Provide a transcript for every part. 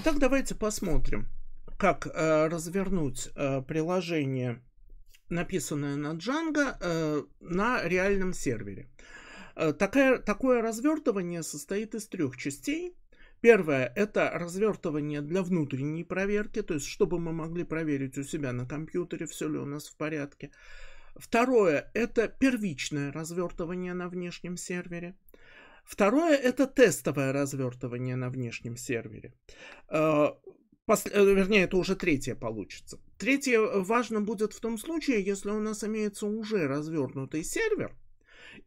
Итак, давайте посмотрим, как э, развернуть э, приложение, написанное на Django, э, на реальном сервере. Э, такая, такое развертывание состоит из трех частей. Первое – это развертывание для внутренней проверки, то есть чтобы мы могли проверить у себя на компьютере, все ли у нас в порядке. Второе – это первичное развертывание на внешнем сервере. Второе – это тестовое развертывание на внешнем сервере. Э, пос... Э, вернее, это уже третье получится. Третье э, важно будет в том случае, если у нас имеется уже развернутый сервер,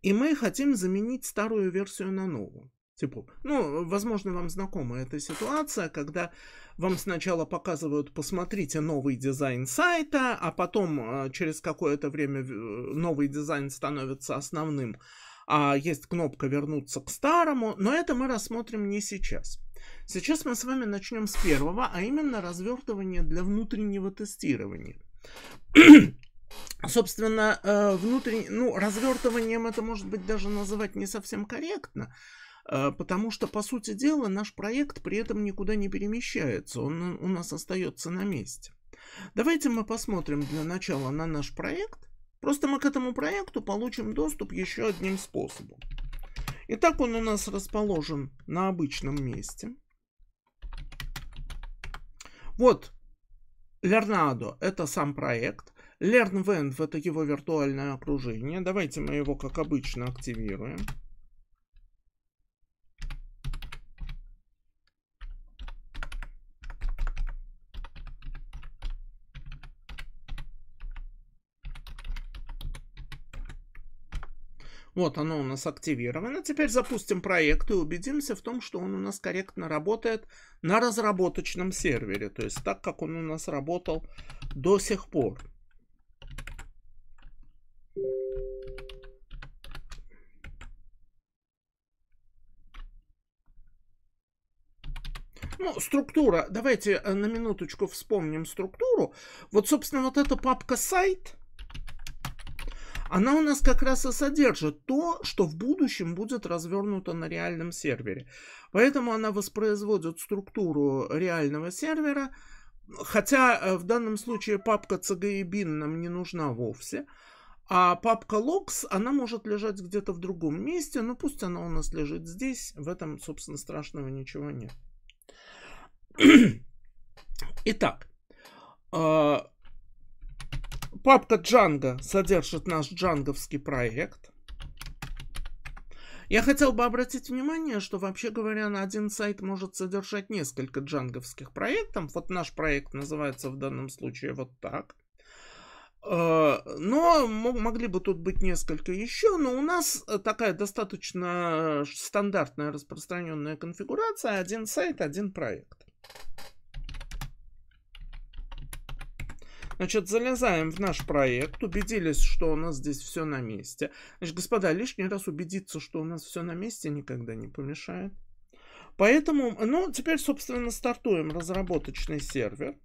и мы хотим заменить старую версию на новую. Типа, ну, возможно, вам знакома эта ситуация, когда вам сначала показывают, посмотрите новый дизайн сайта, а потом через какое-то время новый дизайн становится основным а, есть кнопка вернуться к старому, но это мы рассмотрим не сейчас. Сейчас мы с вами начнем с первого, а именно развертывание для внутреннего тестирования. Собственно, э, внутренне, ну, развертыванием это может быть даже называть не совсем корректно, э, потому что, по сути дела, наш проект при этом никуда не перемещается, он э, у нас остается на месте. Давайте мы посмотрим для начала на наш проект, Просто мы к этому проекту получим доступ еще одним способом. Итак, он у нас расположен на обычном месте. Вот Лернадо – это сам проект. LearnVenv – это его виртуальное окружение. Давайте мы его, как обычно, активируем. Вот оно у нас активировано. Теперь запустим проект и убедимся в том, что он у нас корректно работает на разработочном сервере. То есть так, как он у нас работал до сих пор. Ну, структура. Давайте э, на минуточку вспомним структуру. Вот, собственно, вот эта папка «Сайт» она у нас как раз и содержит то, что в будущем будет развернуто на реальном сервере. Поэтому она воспроизводит структуру реального сервера, хотя э, в данном случае папка CGI-bin нам не нужна вовсе. А папка logs, она может лежать где-то в другом месте, но пусть она у нас лежит здесь, в этом, собственно, страшного ничего нет. Итак, э, папка Django содержит наш джанговский проект. Я хотел бы обратить внимание, что вообще говоря, на один сайт может содержать несколько джанговских проектов. Вот наш проект называется в данном случае вот так. Э, но могли бы тут быть несколько еще, но у нас э, такая достаточно э, стандартная распространенная конфигурация. Один сайт, один проект. Значит, залезаем в наш проект, убедились, что у нас здесь все на месте. Значит, господа, лишний раз убедиться, что у нас все на месте, никогда не помешает. Поэтому, ну, теперь, собственно, стартуем разработочный сервер.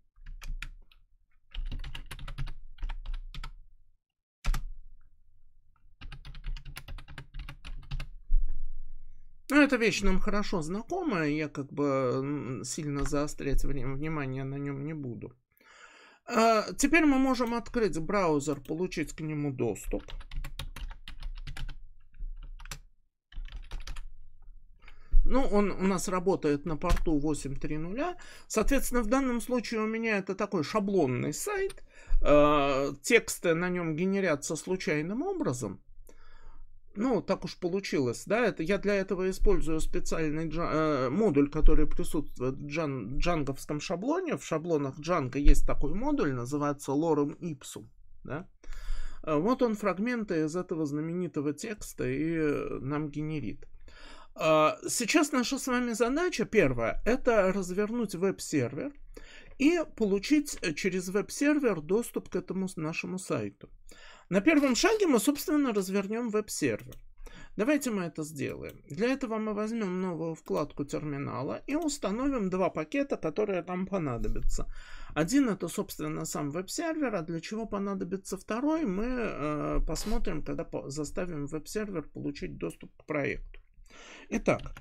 Ну, эта вещь нам хорошо знакомая, я как бы сильно заострять внимание на нем не буду. А, теперь мы можем открыть браузер, получить к нему доступ. Ну, он у нас работает на порту 8.3.0. Соответственно, в данном случае у меня это такой шаблонный сайт. Э, тексты на нем генерятся случайным образом ну, так уж получилось, да, это, я для этого использую специальный джа, э, модуль, который присутствует в джан, джанговском шаблоне, в шаблонах джанга есть такой модуль, называется lorem ipsum, да, э, вот он фрагменты из этого знаменитого текста и нам генерит. Э, сейчас наша с вами задача первая – это развернуть веб-сервер и получить через веб-сервер доступ к этому нашему сайту. На первом шаге мы, собственно, развернем веб-сервер. Давайте мы это сделаем. Для этого мы возьмем новую вкладку терминала и установим два пакета, которые нам понадобятся. Один это, собственно, сам веб-сервер, а для чего понадобится второй, мы э, посмотрим, когда по заставим веб-сервер получить доступ к проекту. Итак,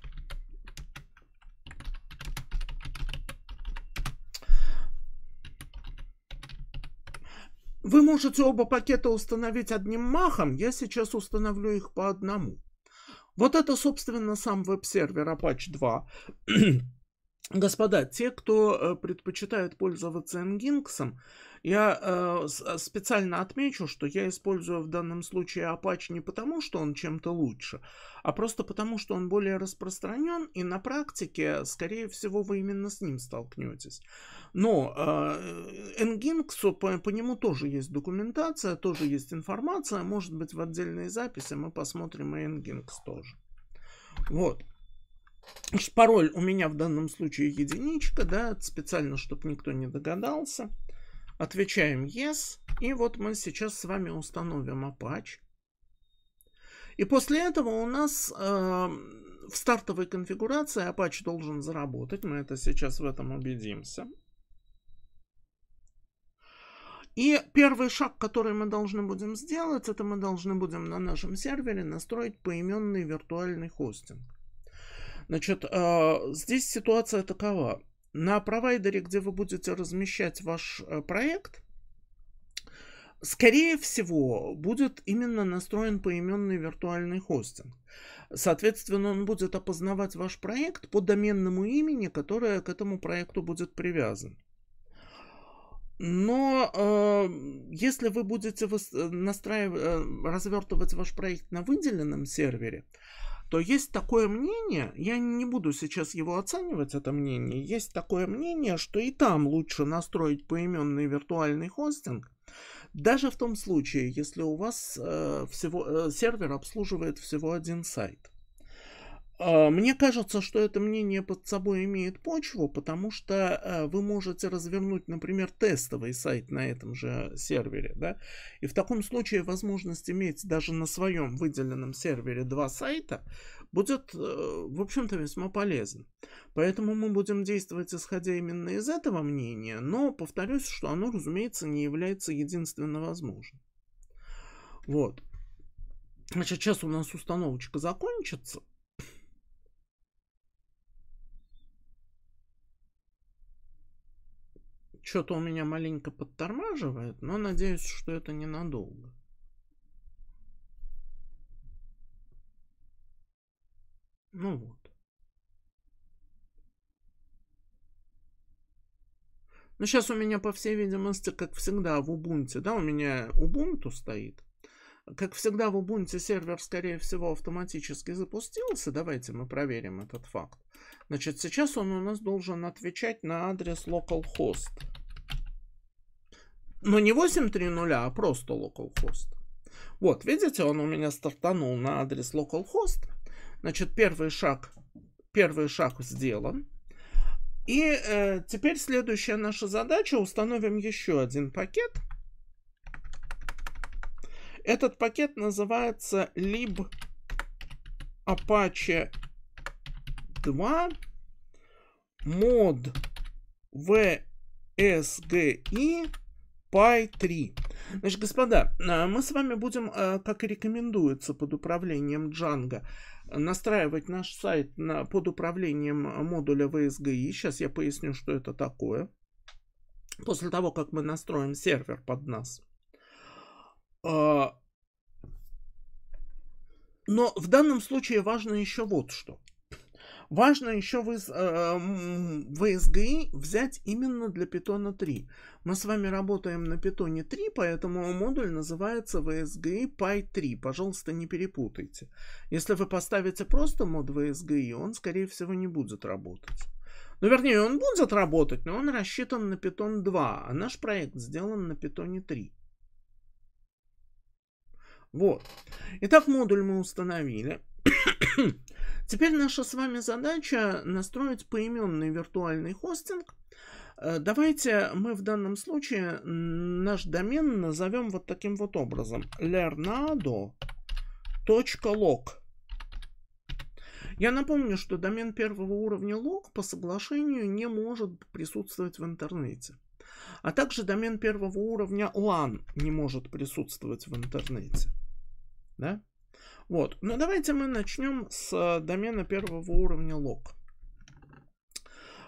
Вы можете оба пакета установить одним махом, я сейчас установлю их по одному. Вот это, собственно, сам веб-сервер Apache 2. Господа, те, кто э, предпочитает пользоваться Nginx, я э, э, специально отмечу, что я использую в данном случае Apache не потому, что он чем-то лучше, а просто потому, что он более распространен, и на практике, скорее всего, вы именно с ним столкнетесь. Но э, Nginx, э, по, по нему тоже есть документация, тоже есть информация, может быть, в отдельной записи мы посмотрим и Nginx тоже. Вот. Пароль у меня в данном случае единичка, да, специально, чтобы никто не догадался. Отвечаем yes, и вот мы сейчас с вами установим Apache. И после этого у нас э, в стартовой конфигурации Apache должен заработать, мы это сейчас в этом убедимся. И первый шаг, который мы должны будем сделать, это мы должны будем на нашем сервере настроить поименный виртуальный хостинг. Значит, а, здесь ситуация такова. На провайдере, где вы будете размещать ваш э, проект, скорее всего, будет именно настроен поименный виртуальный хостинг. Соответственно, он будет опознавать ваш проект по доменному имени, которое к этому проекту будет привязан. Но э, если вы будете э, настраивать, э, развертывать ваш проект на выделенном сервере, э, то есть такое мнение, я не буду сейчас его оценивать, это мнение, есть такое мнение, что и там лучше настроить поименный виртуальный хостинг, даже в том случае, если у вас э, всего, э, сервер обслуживает всего один сайт. А, мне кажется, что это мнение под собой имеет почву, потому что э, вы можете развернуть, например, тестовый сайт на этом же сервере, да, и в таком случае возможность иметь даже на своем выделенном сервере два сайта будет, э, в общем-то, весьма полезно. Поэтому мы будем действовать исходя именно из этого мнения, но повторюсь, что оно, разумеется, не является единственно возможным. Вот. Значит, сейчас у нас установочка закончится. что-то у меня маленько подтормаживает, но надеюсь, что это ненадолго. Ну вот. Ну сейчас у меня, по всей видимости, как всегда, в Ubuntu, да, у меня Ubuntu стоит. Как всегда в Ubuntu сервер, скорее всего, автоматически запустился. Давайте мы проверим этот факт. Значит, сейчас он у нас должен отвечать на адрес localhost. Но не 8.3.0, а просто localhost. Вот, видите, он у меня стартанул на адрес localhost. Значит, первый шаг, первый шаг сделан. И э, теперь следующая наша задача. Установим еще один пакет. Этот пакет называется lib apache 2 mod vsgi Py 3. Значит, господа, э, мы с вами будем, э, как и рекомендуется под управлением Django, настраивать наш сайт на, под управлением модуля VSGI. Сейчас я поясню, что это такое. После того, как мы настроим сервер под нас. А, но в данном случае важно еще вот что. Важно еще в, SGI э, взять именно для Python 3. Мы с вами работаем на Python 3, поэтому модуль называется VSGI Py3. Пожалуйста, не перепутайте. Если вы поставите просто мод VSGI, он, скорее всего, не будет работать. Ну, вернее, он будет работать, но он рассчитан на Python 2, а наш проект сделан на Python 3. Вот. Итак, модуль мы установили. Теперь наша с вами задача настроить поименный виртуальный хостинг. Э, давайте мы в данном случае наш домен назовем вот таким вот образом. lernado.log. Я напомню, что домен первого уровня log по соглашению не может присутствовать в интернете. А также домен первого уровня LAN не может присутствовать в интернете. Да? Вот. Но ну, давайте мы начнем с домена первого уровня лог.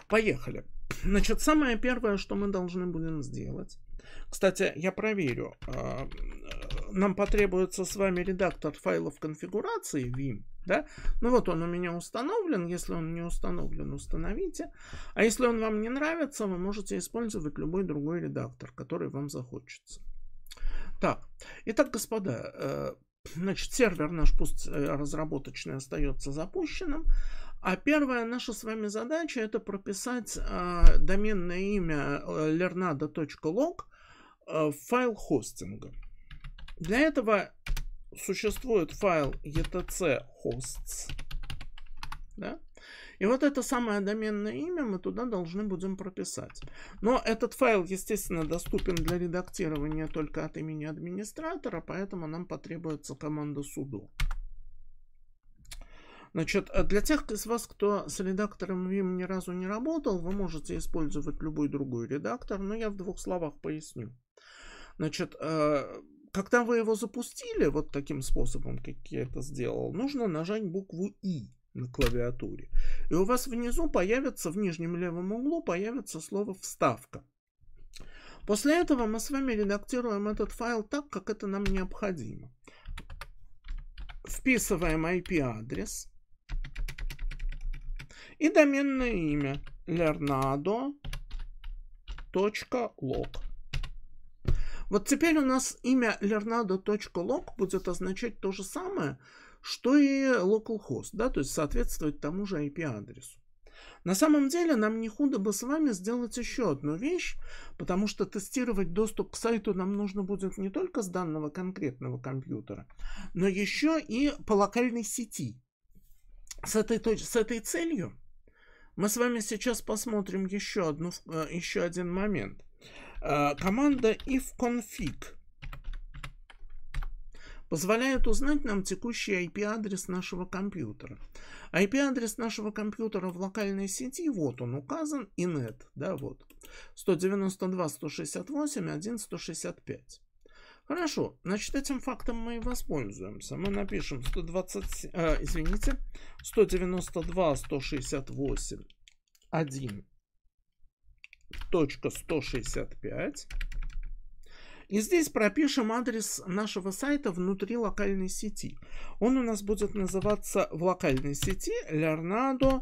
Поехали. Значит, самое первое, что мы должны будем сделать. Кстати, я проверю. А, нам потребуется с вами редактор файлов конфигурации Vim. Да? Ну вот он у меня установлен. Если он не установлен, установите. А если он вам не нравится, вы можете использовать любой другой редактор, который вам захочется. Так, итак, господа, э, Значит, сервер наш пусть э, разработочный остается запущенным. А первая наша с вами задача это прописать э, доменное имя э, lernado.log э, в файл хостинга. Для этого существует файл etc hosts. Да? И вот это самое доменное имя мы туда должны будем прописать. Но этот файл, естественно, доступен для редактирования только от имени администратора, поэтому нам потребуется команда sudo. Значит, э, для тех из вас, кто с редактором Vim ни разу не работал, вы можете использовать любой другой редактор, но я в двух словах поясню. Значит, э, когда вы его запустили вот таким способом, как я это сделал, нужно нажать букву «И» на клавиатуре. И у вас внизу появится, в нижнем левом углу появится слово «вставка». После этого мы с вами редактируем этот файл так, как это нам необходимо. Вписываем IP-адрес и доменное имя lernado.log. Вот теперь у нас имя lernado.log будет означать то же самое, что и localhost, да, то есть соответствовать тому же IP-адресу. На самом деле нам не худо бы с вами сделать еще одну вещь, потому что тестировать доступ к сайту нам нужно будет не только с данного конкретного компьютера, но еще и по локальной сети. С этой, точ- с этой целью мы с вами сейчас посмотрим еще, одну, э, еще один момент. Э, команда ifconfig позволяет узнать нам текущий IP-адрес нашего компьютера. IP-адрес нашего компьютера в локальной сети, вот он указан, и нет, да, вот. 192.168.1.165. Хорошо, значит, этим фактом мы и воспользуемся. Мы напишем 120, э, извините, 192, точка 165 и здесь пропишем адрес нашего сайта внутри локальной сети. Он у нас будет называться в локальной сети leonardo.lan.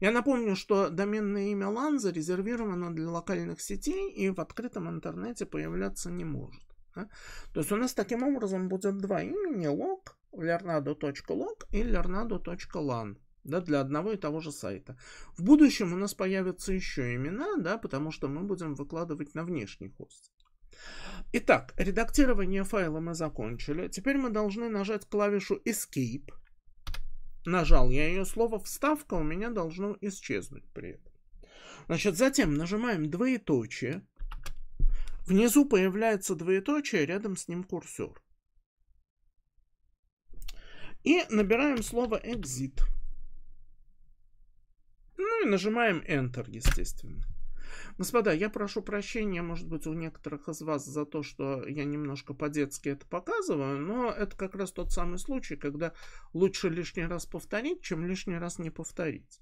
Я напомню, что доменное имя LAN зарезервировано для локальных сетей и в открытом интернете появляться не может. Да? То есть у нас таким образом будет два имени log, leonardo.log и leonardo.lan да, для одного и того же сайта. В будущем у нас появятся еще имена, да, потому что мы будем выкладывать на внешний хост. Итак, редактирование файла мы закончили. Теперь мы должны нажать клавишу Escape. Нажал я ее слово «вставка» у меня должно исчезнуть при этом. Значит, затем нажимаем двоеточие. Внизу появляется двоеточие, рядом с ним курсор. И набираем слово «exit». Ну и нажимаем Enter, естественно. Господа, я прошу прощения, может быть, у некоторых из вас за то, что я немножко по-детски это показываю, но это как раз тот самый случай, когда лучше лишний раз повторить, чем лишний раз не повторить.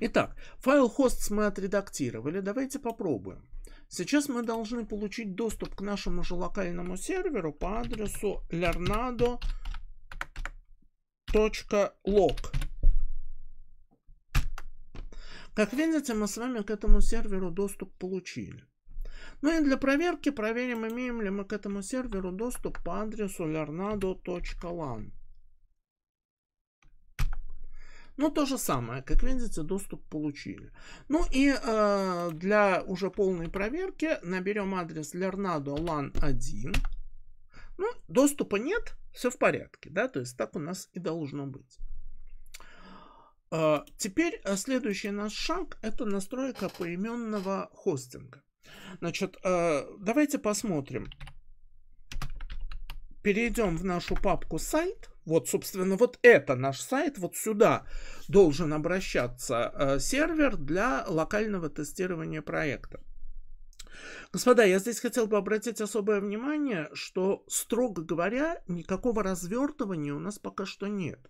Итак, файл hosts мы отредактировали, давайте попробуем. Сейчас мы должны получить доступ к нашему же локальному серверу по адресу lernado.log. Как видите, мы с вами к этому серверу доступ получили. Ну и для проверки проверим, имеем ли мы к этому серверу доступ по адресу lernado.lan. Ну, то же самое, как видите, доступ получили. Ну и э, для уже полной проверки наберем адрес Lernado LAN 1. Ну, доступа нет, все в порядке, да, то есть так у нас и должно быть. А, теперь э, следующий наш шаг – это настройка поименного хостинга. Значит, э, давайте посмотрим. Перейдем в нашу папку «Сайт». Вот, собственно, вот это наш сайт, вот сюда должен обращаться э, сервер для локального тестирования проекта. Господа, я здесь хотел бы обратить особое внимание, что, строго говоря, никакого развертывания у нас пока что нет.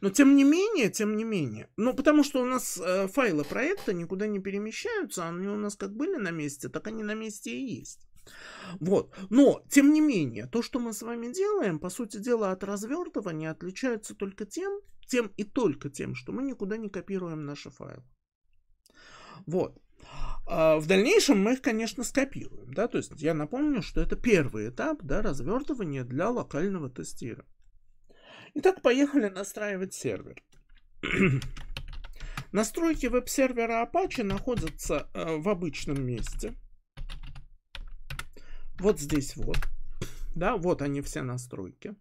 Но тем не менее, тем не менее, ну потому что у нас э, файлы проекта никуда не перемещаются, они у нас как были на месте, так они на месте и есть. Вот. Но, тем не менее, то, что мы с вами делаем, по сути дела, от развертывания отличается только тем, тем и только тем, что мы никуда не копируем наши файлы. Вот. А в дальнейшем мы их, конечно, скопируем. Да? То есть я напомню, что это первый этап да, развертывания для локального тестирования. Итак, поехали настраивать сервер. Настройки веб-сервера Apache находятся э, в обычном месте. Вот здесь вот. Да, вот они все настройки.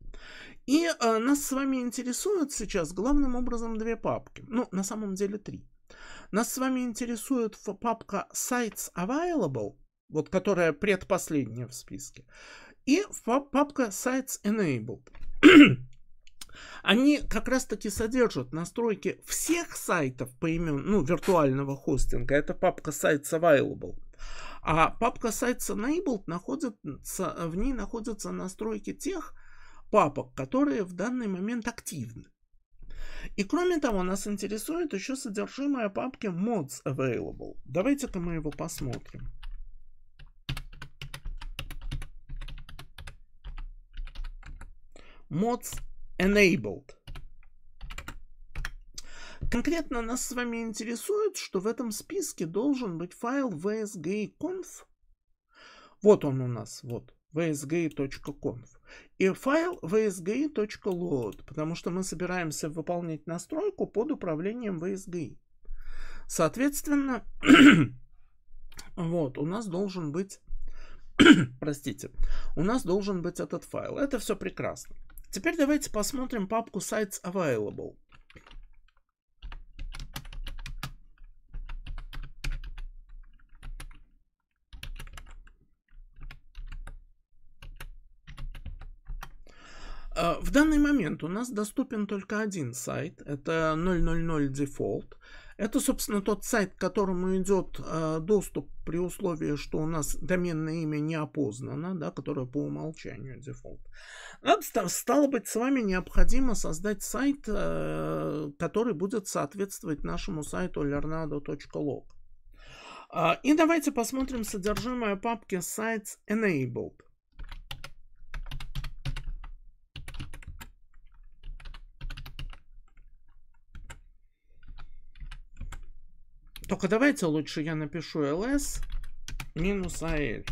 И э, нас с вами интересуют сейчас главным образом две папки. Ну, на самом деле три. Нас с вами интересует папка Sites Available, вот которая предпоследняя в списке, и папка Sites Enabled. Они как раз-таки содержат настройки всех сайтов по имени, ну, виртуального хостинга. Это папка Sites Available. А папка Sites Enabled находится, в ней находятся настройки тех папок, которые в данный момент активны. И кроме того, нас интересует еще содержимое папки mods available. Давайте-ка мы его посмотрим. Mods enabled. Конкретно нас с вами интересует, что в этом списке должен быть файл vsg.conf. Вот он у нас, вот vsgi.conf и файл vsgi.load, потому что мы собираемся выполнять настройку под управлением vsgi. Соответственно, вот, у нас должен быть, простите, у нас должен быть этот файл. Это все прекрасно. Теперь давайте посмотрим папку Sites Available. момент у нас доступен только один сайт, это 000 Default. Это, собственно, тот сайт, к которому идет э, доступ при условии, что у нас доменное имя не опознано, да, которое по умолчанию дефолт. Стало быть, с вами необходимо создать сайт, э, который будет соответствовать нашему сайту lernado.log. Э, а, и давайте посмотрим содержимое папки Sites Enabled. Только давайте лучше я напишу ls минус AL.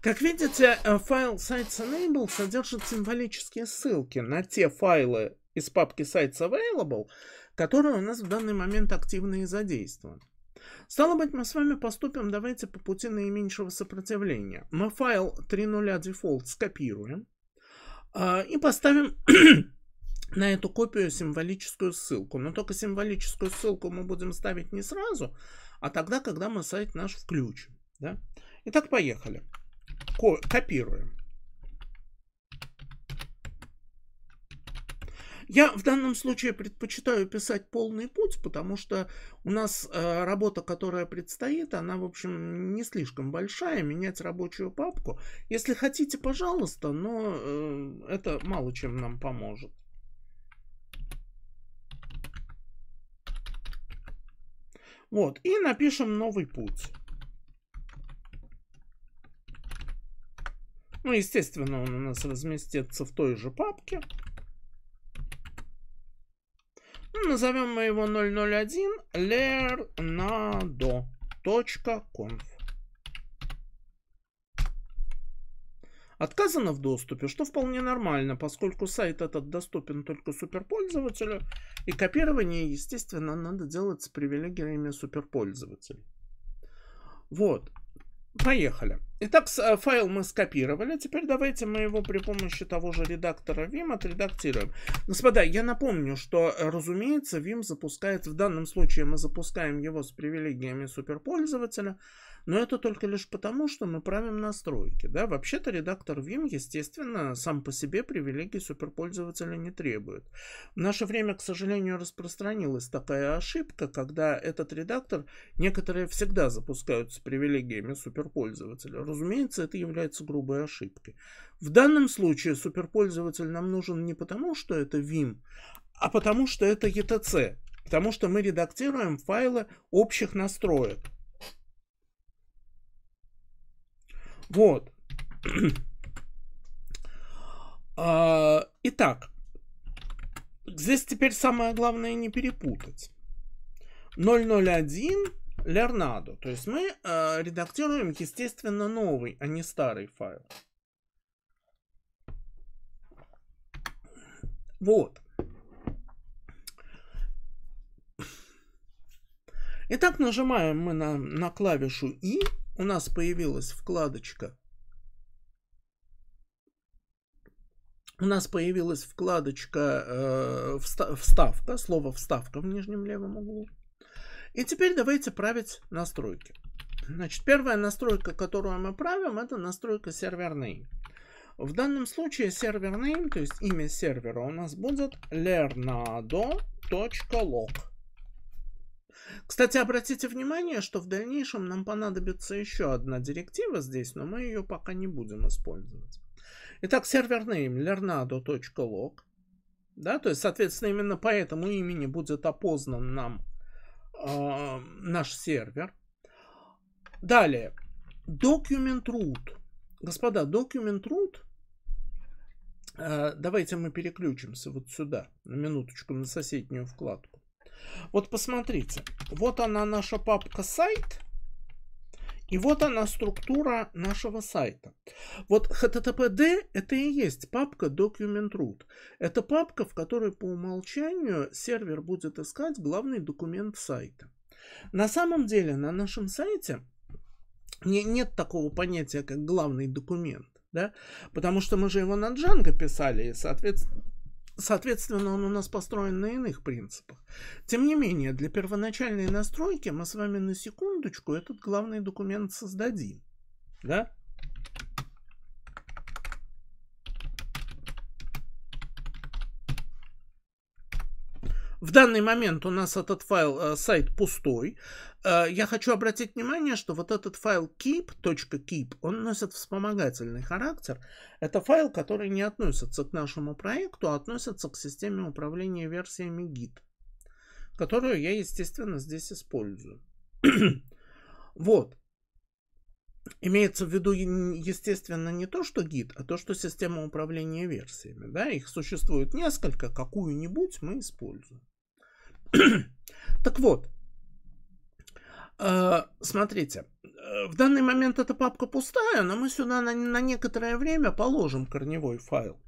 Как видите, э, файл sites enable содержит символические ссылки на те файлы из папки sites available, которые у нас в данный момент активны и задействованы. Стало быть, мы с вами поступим, давайте по пути наименьшего сопротивления. Мы файл 3.0 дефолт скопируем э, и поставим на эту копию символическую ссылку. Но только символическую ссылку мы будем ставить не сразу, а тогда, когда мы сайт наш включим. Да? Итак, поехали. Ко копируем. Я в данном случае предпочитаю писать полный путь, потому что у нас э, работа, которая предстоит, она, в общем, не слишком большая, менять рабочую папку. Если хотите, пожалуйста, но э, это мало чем нам поможет. Вот, и напишем новый путь. Ну, естественно, он у нас разместится в той же папке. Ну, назовем мы его 001 lernado.conf. Отказано в доступе, что вполне нормально, поскольку сайт этот доступен только суперпользователю, и копирование, естественно, надо делать с привилегиями суперпользователя. Вот, поехали. Итак, э, файл мы скопировали, теперь давайте мы его при помощи того же редактора Vim отредактируем. Господа, я напомню, что, э, разумеется, Vim запускается в данном случае мы запускаем его с привилегиями суперпользователя, но это только лишь потому, что мы правим настройки. Да? Вообще-то редактор Vim, естественно, сам по себе привилегий суперпользователя не требует. В наше время, к сожалению, распространилась такая ошибка, когда этот редактор некоторые всегда запускают с привилегиями суперпользователя. Разумеется, это является грубой ошибкой. В данном случае суперпользователь нам нужен не потому, что это Vim, а потому что это ETC, потому что мы редактируем файлы общих настроек. Вот. А, итак, здесь теперь самое главное не перепутать. 001 Лернадо. То есть мы э, редактируем, естественно, новый, а не старый файл. Вот. Итак, нажимаем мы на, на клавишу «И», у нас появилась вкладочка. У нас появилась вкладочка э, вставка, слово вставка в нижнем левом углу. И теперь давайте править настройки. Значит, первая настройка, которую мы правим, это настройка сервер name. В данном случае сервер name, то есть имя сервера, у нас будет lernado.log. Кстати, обратите внимание, что в дальнейшем нам понадобится еще одна директива здесь, но мы ее пока не будем использовать. Итак, сервер name lernado.log. Да, то есть, соответственно, именно по этому имени будет опознан нам э, наш сервер. Далее, document root. Господа, document root э, Давайте мы переключимся вот сюда, на минуточку, на соседнюю вкладку. Вот посмотрите, вот она наша папка сайт, и вот она структура нашего сайта. Вот HTTPD это и есть папка document root. Это папка, в которой по умолчанию сервер будет искать главный документ сайта. На самом деле на нашем сайте не, нет такого понятия, как главный документ. Да? Потому что мы же его на Django писали, и, соответственно, Соответственно, он у нас построен на иных принципах. Тем не менее, для первоначальной настройки мы с вами на секундочку этот главный документ создадим. Да? В данный момент у нас этот файл, э, сайт пустой. Э, я хочу обратить внимание, что вот этот файл keep.keep, он носит вспомогательный характер. Это файл, который не относится к нашему проекту, а относится к системе управления версиями Git, которую я, естественно, здесь использую. вот. Имеется в виду, естественно, не то, что Git, а то, что система управления версиями. Да? Их существует несколько, какую-нибудь мы используем. так вот, э, смотрите, э, в данный момент эта папка пустая, но мы сюда на, на некоторое время положим корневой файл.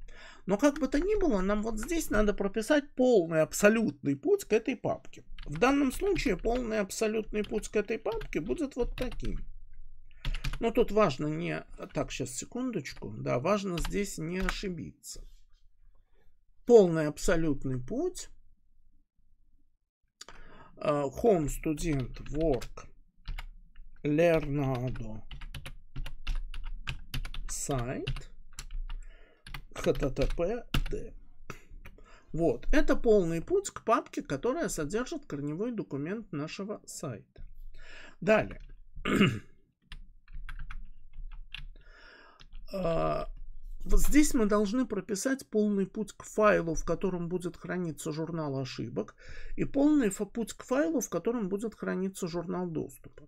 Но как бы то ни было, нам вот здесь надо прописать полный абсолютный путь к этой папке. В данном случае полный абсолютный путь к этой папке будет вот таким. Но тут важно не... Так, сейчас, секундочку. Да, важно здесь не ошибиться. Полный абсолютный путь Э, home student work Leonardo Site httpd. Вот, это полный путь к папке, которая содержит корневой документ нашего сайта. Далее. Э, здесь мы должны прописать полный путь к файлу, в котором будет храниться журнал ошибок, и полный путь к файлу, в котором будет храниться журнал доступа.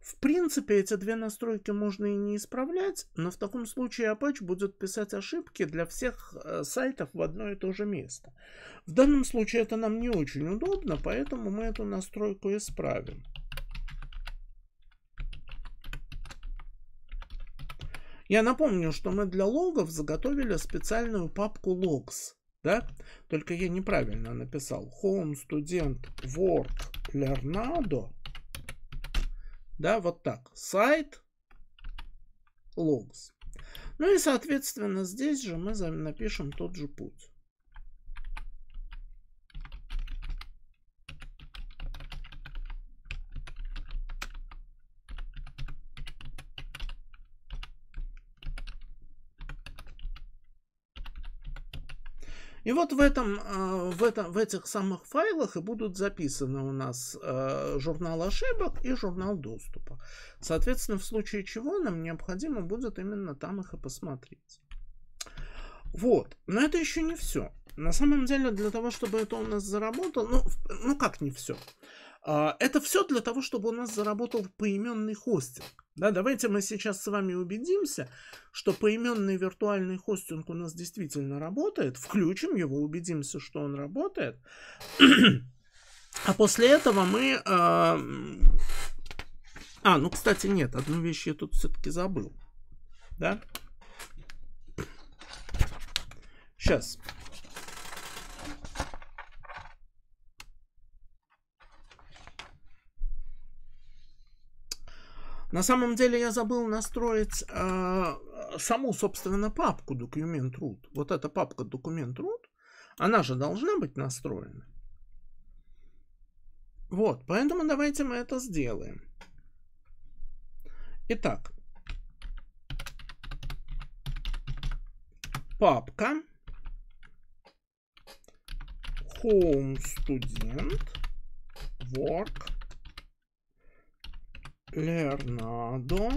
В принципе, эти две настройки можно и не исправлять, но в таком случае Apache будет писать ошибки для всех э, сайтов в одно и то же место. В данном случае это нам не очень удобно, поэтому мы эту настройку исправим. Я напомню, что мы для логов заготовили специальную папку logs. Да? Только я неправильно написал. Home, student, work, Leonardo, Да, вот так. Сайт, logs. Ну и, соответственно, здесь же мы напишем тот же путь. И вот в, этом, а, в, этом, в этих самых файлах и будут записаны у нас э, журнал ошибок и журнал доступа. Соответственно, в случае чего нам необходимо будет именно там их и посмотреть. Вот, но это еще не все. На самом деле, для того, чтобы это у нас заработало, ну, ну как не все. А, это все для того, чтобы у нас заработал поименный хостинг. Да, давайте мы сейчас с вами убедимся, что поименный виртуальный хостинг у нас действительно работает. Включим его, убедимся, что он работает. А после этого мы... А, а ну, кстати, нет, одну вещь я тут все-таки забыл. Да? Сейчас. На самом деле я забыл настроить э, саму, собственно, папку документ root. Вот эта папка документ root, она же должна быть настроена. Вот, поэтому давайте мы это сделаем. Итак, папка home student work Лернадо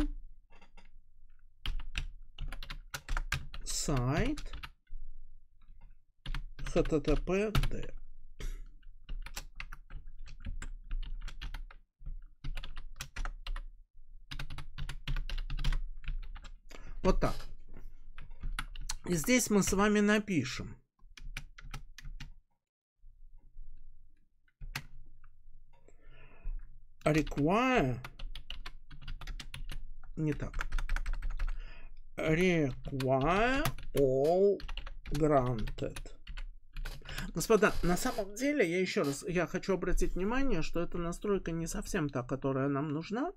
сайт httpd. Вот так. И здесь мы с вами напишем. Require не так. Require all granted. Господа, на самом деле, я еще раз, я хочу обратить внимание, что эта настройка не совсем та, которая нам нужна.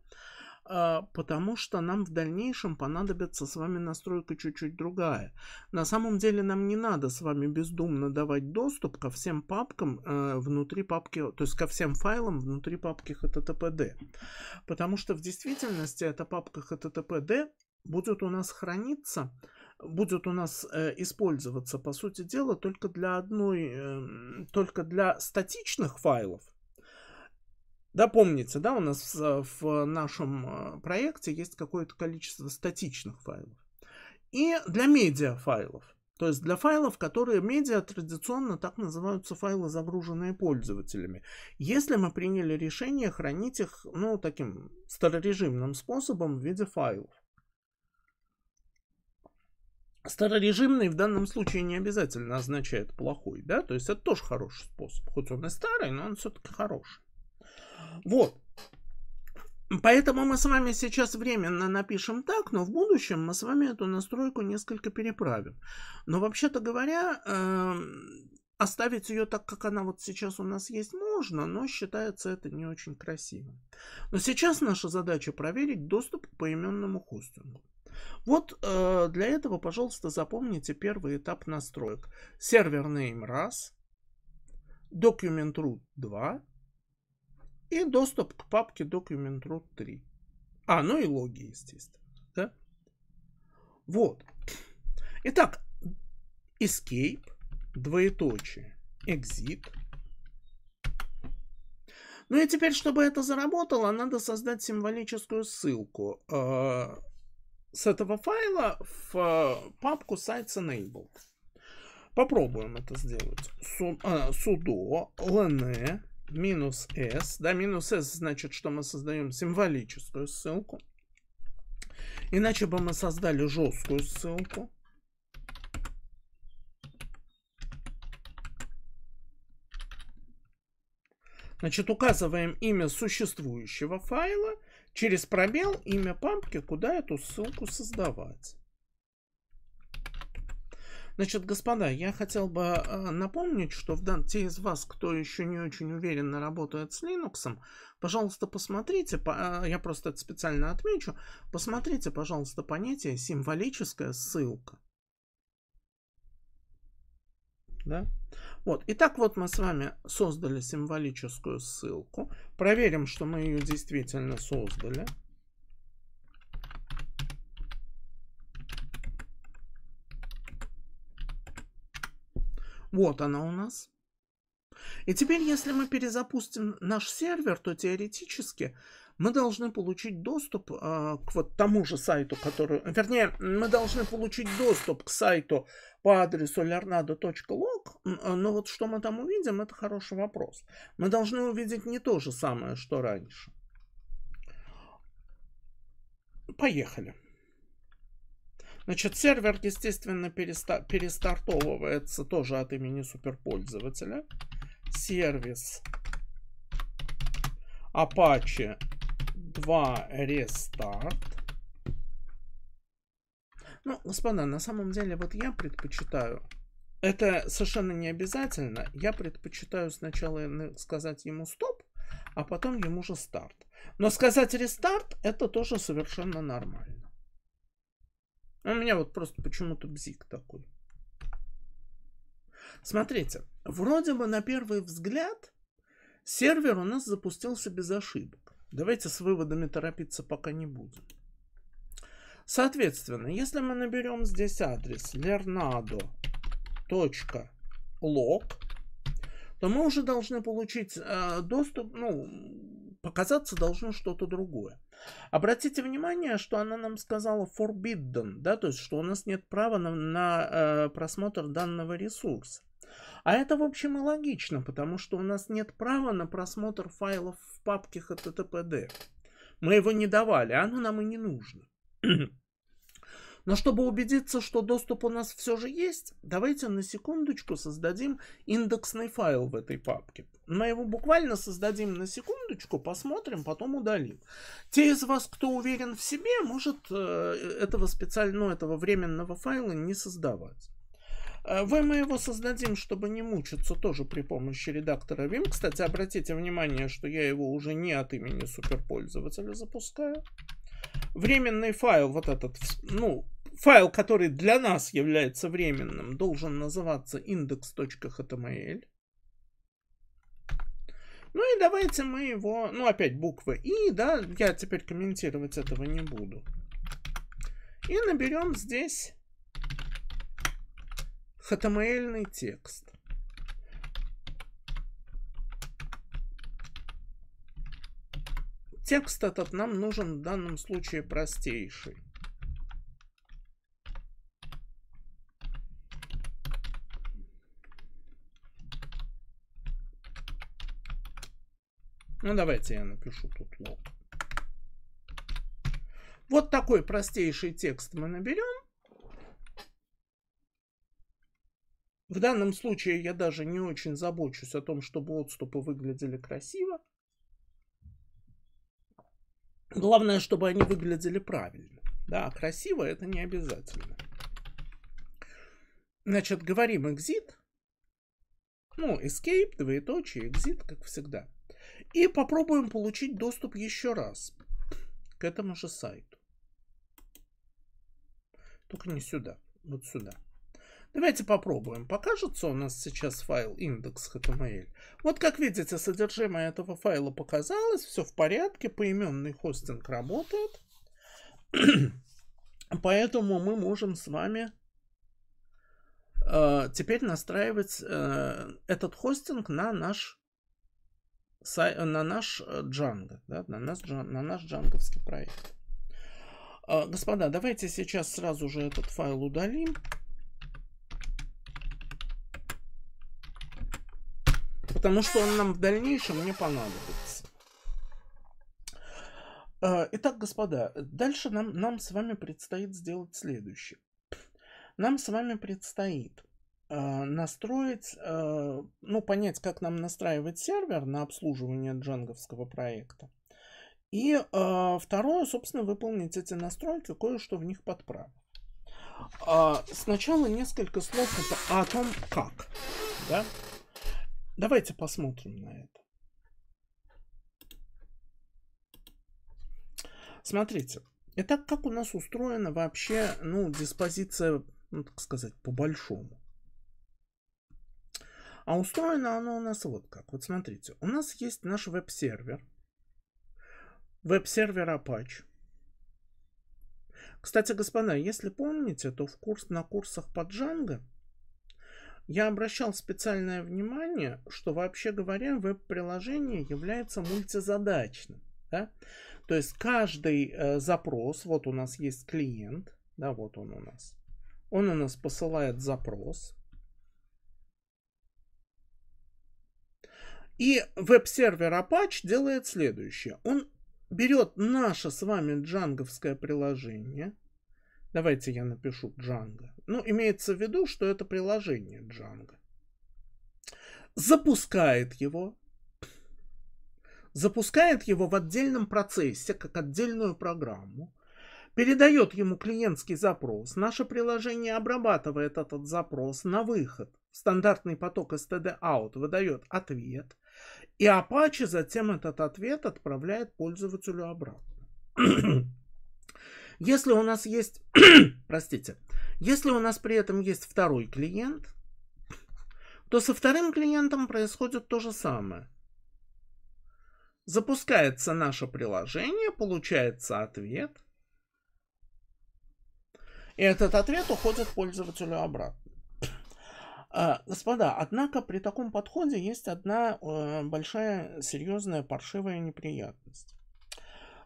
А, потому что нам в дальнейшем понадобится с вами настройка чуть-чуть другая. На самом деле нам не надо с вами бездумно давать доступ ко всем папкам э, внутри папки, то есть ко всем файлам внутри папки HTTPD, потому что в действительности эта папка HTTPD будет у нас храниться будет у нас э, использоваться, по сути дела, только для одной, э, только для статичных файлов, да, помните, да, у нас в нашем а, проекте есть какое-то количество статичных файлов. И для медиафайлов, то есть для файлов, которые медиа традиционно так называются файлы, загруженные пользователями. Если мы приняли решение хранить их, ну, таким старорежимным способом в виде файлов. Старорежимный в данном случае не обязательно означает плохой, да, то есть это тоже хороший способ, хоть он и старый, но он все-таки хороший. Вот. Поэтому мы с вами сейчас временно напишем так, но в будущем мы с вами эту настройку несколько переправим. Но вообще-то говоря, э, оставить ее так, как она вот сейчас у нас есть, можно, но считается это не очень красиво. Но сейчас наша задача проверить доступ по именному хостингу. Вот э, для этого, пожалуйста, запомните первый этап настроек. Сервер name раз, document root 2, и доступ к папке Document.ru 3. А, ну и логи, естественно. Да? Вот. Итак, escape, двоеточие, exit. Ну и теперь, чтобы это заработало, надо создать символическую ссылку э, с этого файла в э, папку Sites Enabled. Попробуем это сделать. Су, э, sudo минус s, да, минус s значит, что мы создаем символическую ссылку, иначе бы мы создали жесткую ссылку, Значит, указываем имя существующего файла, через пробел имя папки, куда эту ссылку создавать. Значит, господа, я хотел бы а, напомнить, что в дан... те из вас, кто еще не очень уверенно работает с Linux, пожалуйста, посмотрите, по... А, я просто это специально отмечу, посмотрите, пожалуйста, понятие «символическая ссылка». Да? Вот. Итак, вот мы с вами создали символическую ссылку. Проверим, что мы ее действительно создали. Вот она у нас. И теперь, если мы перезапустим наш сервер, то теоретически мы должны получить доступ э, к вот тому же сайту, который... Вернее, мы должны получить доступ к сайту по адресу lernado.log, а, но вот что мы там увидим, это хороший вопрос. Мы должны увидеть не то же самое, что раньше. Поехали. Значит, сервер, естественно, переста перестартовывается тоже от имени суперпользователя. Сервис Apache 2 Restart. Ну, господа, на самом деле, вот я предпочитаю это совершенно не обязательно. Я предпочитаю сначала сказать ему стоп, а потом ему же старт. Но сказать рестарт это тоже совершенно нормально. У меня вот просто почему-то бзик такой. Смотрите, вроде бы на первый взгляд сервер у нас запустился без ошибок. Давайте с выводами торопиться пока не будем. Соответственно, если мы наберем здесь адрес lernado.log, то мы уже должны получить э, доступ, ну, показаться должно что-то другое. Обратите внимание, что она нам сказала forbidden, да, то есть, что у нас нет права на, на э, просмотр данного ресурса. А это, в общем, и логично, потому что у нас нет права на просмотр файлов в папке HTTPD. Мы его не давали, а оно нам и не нужно. Но чтобы убедиться, что доступ у нас все же есть, давайте на секундочку создадим индексный файл в этой папке. Мы его буквально создадим на секундочку, посмотрим, потом удалим. Те из вас, кто уверен в себе, может э, этого специального, ну, этого временного файла не создавать. Э, вы мы его создадим, чтобы не мучиться тоже при помощи редактора Vim. Кстати, обратите внимание, что я его уже не от имени суперпользователя запускаю временный файл, вот этот, ну, файл, который для нас является временным, должен называться index.html. Ну и давайте мы его, ну опять буквы И, да, я теперь комментировать этого не буду. И наберем здесь html текст. Текст этот нам нужен в данном случае простейший. Ну, давайте я напишу тут лог. Вот такой простейший текст мы наберем. В данном случае я даже не очень забочусь о том, чтобы отступы выглядели красиво. Главное, чтобы они выглядели правильно. Да, красиво это не обязательно. Значит, говорим exit. Ну, escape, двоеточие, exit, как всегда. И попробуем получить доступ еще раз к этому же сайту. Только не сюда, вот сюда. Давайте попробуем. Покажется у нас сейчас файл index.html. Вот как видите, содержимое этого файла показалось. Все в порядке. Поименный хостинг работает. Поэтому мы можем с вами э, теперь настраивать э, этот хостинг на наш на наш Django, э, да, на, наш, на наш джанговский проект. Э, господа, давайте сейчас сразу же этот файл удалим. потому что он нам в дальнейшем не понадобится. А, итак, господа, дальше нам, нам с вами предстоит сделать следующее. Нам с вами предстоит а, настроить, а, ну, понять, как нам настраивать сервер на обслуживание джанговского проекта. И второе, собственно, выполнить эти настройки, кое-что в них подправить. Сначала несколько слов о том, как. Да? Давайте посмотрим на это. Смотрите, итак, как у нас устроена вообще, ну, диспозиция, ну, так сказать, по-большому. А устроено оно у нас вот как. Вот смотрите, у нас есть наш веб-сервер. Веб-сервер Apache. Кстати, господа, если помните, то в курс, на курсах по Django я обращал специальное внимание, что вообще говоря, веб-приложение является мультизадачным. Да? То есть каждый э, запрос, вот у нас есть клиент, да, вот он у нас, он у нас посылает запрос. И веб-сервер Apache делает следующее. Он берет наше с вами джанговское приложение – Давайте я напишу Django. Ну, имеется в виду, что это приложение Django. Запускает его. Запускает его в отдельном процессе, как отдельную программу. Передает ему клиентский запрос. Наше приложение обрабатывает этот запрос на выход. Стандартный поток std-out выдает ответ. И Apache затем этот ответ отправляет пользователю обратно. Если у нас есть, простите, если у нас при этом есть второй клиент, то со вторым клиентом происходит то же самое. Запускается наше приложение, получается ответ. И этот ответ уходит пользователю обратно. А, господа, однако при таком подходе есть одна э, большая, серьезная, паршивая неприятность.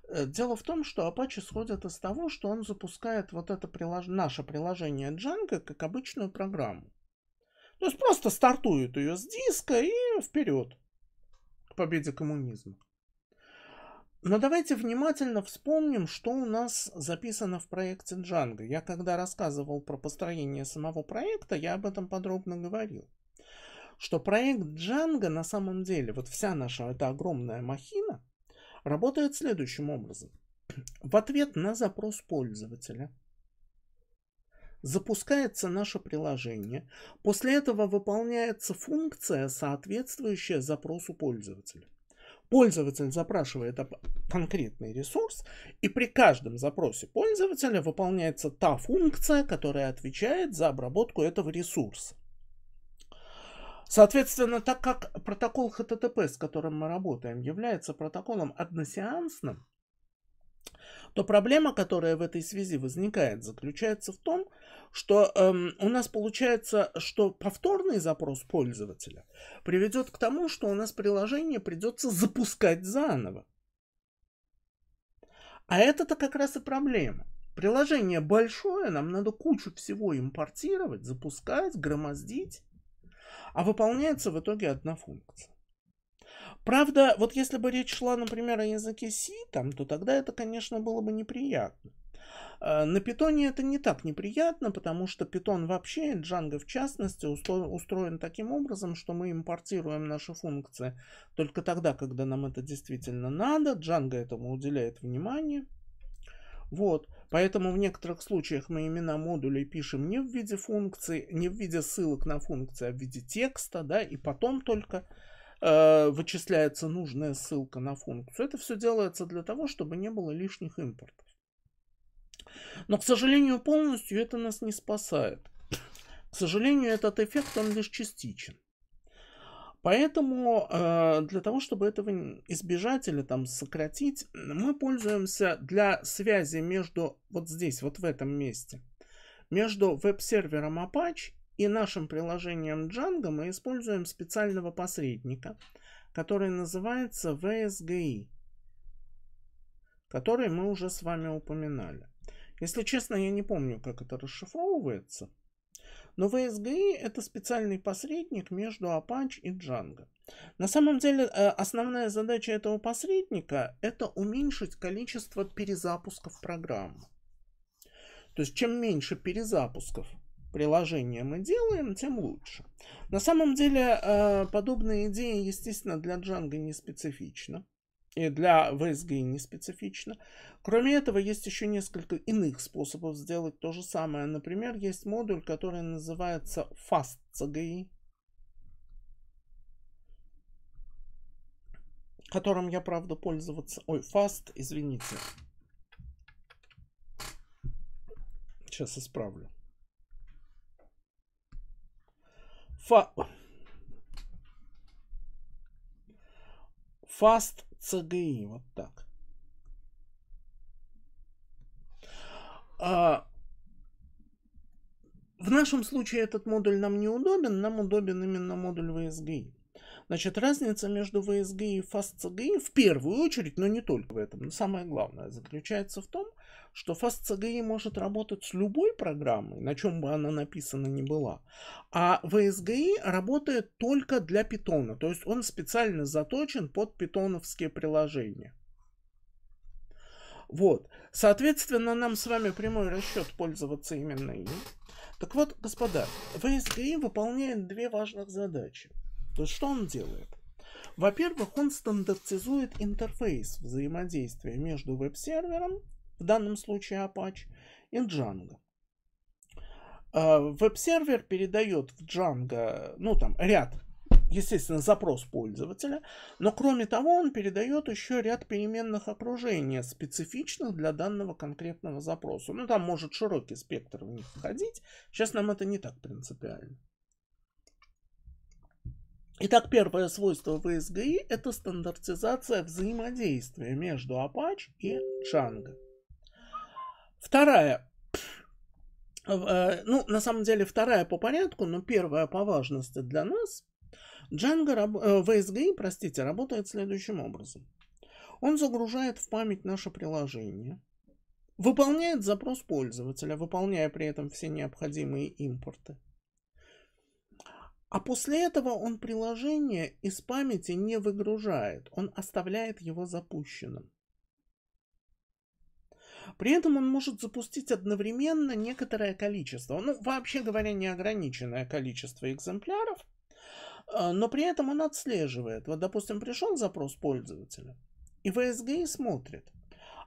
Э, дело в том, что Apache сходит из того, что он запускает вот это прилож... наше приложение Django как обычную программу. То есть просто стартует ее с диска и вперед к победе коммунизма. Но давайте внимательно вспомним, что у нас записано в проекте Django. Я когда рассказывал про построение самого проекта, я об этом подробно говорил. Что проект Django на самом деле, вот вся наша эта огромная махина, работает следующим образом. В ответ на запрос пользователя запускается наше приложение. После этого выполняется функция, соответствующая запросу пользователя. Пользователь запрашивает конкретный ресурс, и при каждом запросе пользователя выполняется та функция, которая отвечает за обработку этого ресурса. Соответственно, так как протокол HTTP, с которым мы работаем, является протоколом односеансным, то проблема, которая в этой связи возникает, заключается в том, что эм, у нас получается, что повторный запрос пользователя приведет к тому, что у нас приложение придется запускать заново. А это-то как раз и проблема. Приложение большое, нам надо кучу всего импортировать, запускать, громоздить а выполняется в итоге одна функция. Правда, вот если бы речь шла, например, о языке C, там, то тогда это, конечно, было бы неприятно. Э, на питоне это не так неприятно, потому что питон вообще, Django в частности, устроен таким образом, что мы импортируем наши функции только тогда, когда нам это действительно надо. Django этому уделяет внимание. Вот. Поэтому в некоторых случаях мы имена модулей пишем не в виде функции, не в виде ссылок на функции, а в виде текста, да, и потом только э, вычисляется нужная ссылка на функцию. Это все делается для того, чтобы не было лишних импортов. Но, к сожалению, полностью это нас не спасает. К сожалению, этот эффект, он лишь частичен. Поэтому э, для того, чтобы этого избежать или там сократить, мы пользуемся для связи между вот здесь, вот в этом месте, между веб-сервером Apache и нашим приложением Django мы используем специального посредника, который называется VSGI, который мы уже с вами упоминали. Если честно, я не помню, как это расшифровывается – но VSGI а — это специальный посредник между Apache и Django. На самом деле э, основная задача этого посредника — это уменьшить количество перезапусков программы. То есть чем меньше перезапусков приложения мы делаем, тем лучше. На самом деле э, подобная идея, естественно, для Django не специфична и для VSGI не специфично. Кроме этого, есть еще несколько иных способов сделать то же самое. Например, есть модуль, который называется FastCGI, которым я, правда, пользоваться... Ой, Fast, извините. Сейчас исправлю. Фа... Fast цыгы, вот так. А, в нашем случае этот модуль нам не удобен, нам удобен именно модуль VSGI. Значит, разница между ВСГ и фас в первую очередь, но не только в этом, но самое главное заключается в том, что фас может работать с любой программой, на чем бы она написана ни была, а ВСГИ работает только для питона, то есть он специально заточен под питоновские приложения. Вот. Соответственно, нам с вами прямой расчет пользоваться именно им. Так вот, господа, ВСГИ выполняет две важных задачи – то есть что он делает? Во-первых, он стандартизует интерфейс взаимодействия между веб-сервером, в данном случае Apache, и Django. А, веб-сервер передает в Django, ну там, ряд, естественно, запрос пользователя, но кроме того он передает еще ряд переменных окружения, специфичных для данного конкретного запроса. Ну там может широкий спектр в них входить, сейчас нам это не так принципиально. Итак, первое свойство ВСГИ – это стандартизация взаимодействия между Apache и Django. Вторая, э, ну, на самом деле, вторая по порядку, но первая по важности для нас. Django, VSGI, э, простите, работает следующим образом. Он загружает в память наше приложение, выполняет запрос пользователя, выполняя при этом все необходимые импорты – а после этого он приложение из памяти не выгружает, он оставляет его запущенным. При этом он может запустить одновременно некоторое количество, ну, вообще говоря, неограниченное количество экземпляров, э, но при этом он отслеживает. Вот, допустим, пришел запрос пользователя, и VSGI смотрит,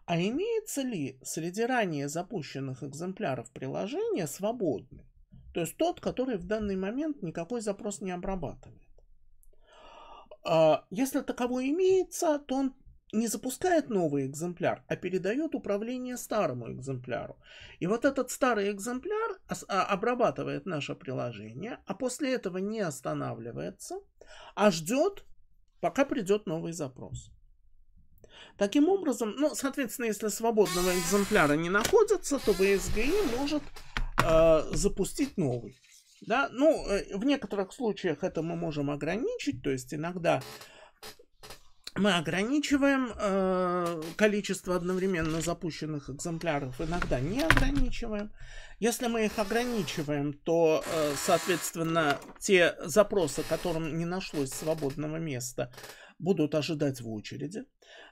а имеется ли среди ранее запущенных экземпляров приложения свободный? То есть тот, который в данный момент никакой запрос не обрабатывает. А, если таковой имеется, то он не запускает новый экземпляр, а передает управление старому экземпляру. И вот этот старый экземпляр а, обрабатывает наше приложение, а после этого не останавливается, а ждет, пока придет новый запрос. Таким образом, ну, соответственно, если свободного экземпляра не находится, то VSGI может Э, запустить новый. Да? Ну, э, в некоторых случаях это мы можем ограничить, то есть иногда мы ограничиваем э, количество одновременно запущенных экземпляров, иногда не ограничиваем. Если мы их ограничиваем, то, э, соответственно, те запросы, которым не нашлось свободного места, будут ожидать в очереди.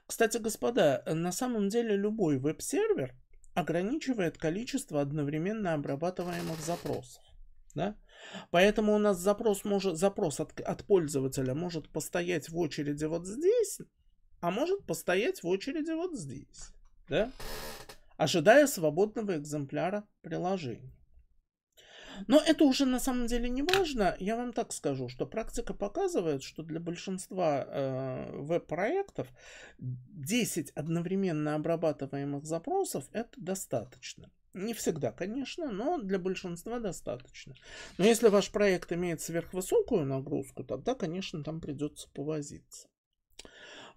Кстати, господа, на самом деле любой веб-сервер, ограничивает количество одновременно обрабатываемых запросов. Да? Поэтому у нас запрос, может, запрос от, от пользователя может постоять в очереди вот здесь, а может постоять в очереди вот здесь. Да? Ожидая свободного экземпляра приложения. Но это уже на самом деле не важно. Я вам так скажу, что практика показывает, что для большинства э, веб-проектов 10 одновременно обрабатываемых запросов это достаточно. Не всегда, конечно, но для большинства достаточно. Но если ваш проект имеет сверхвысокую нагрузку, тогда, конечно, там придется повозиться.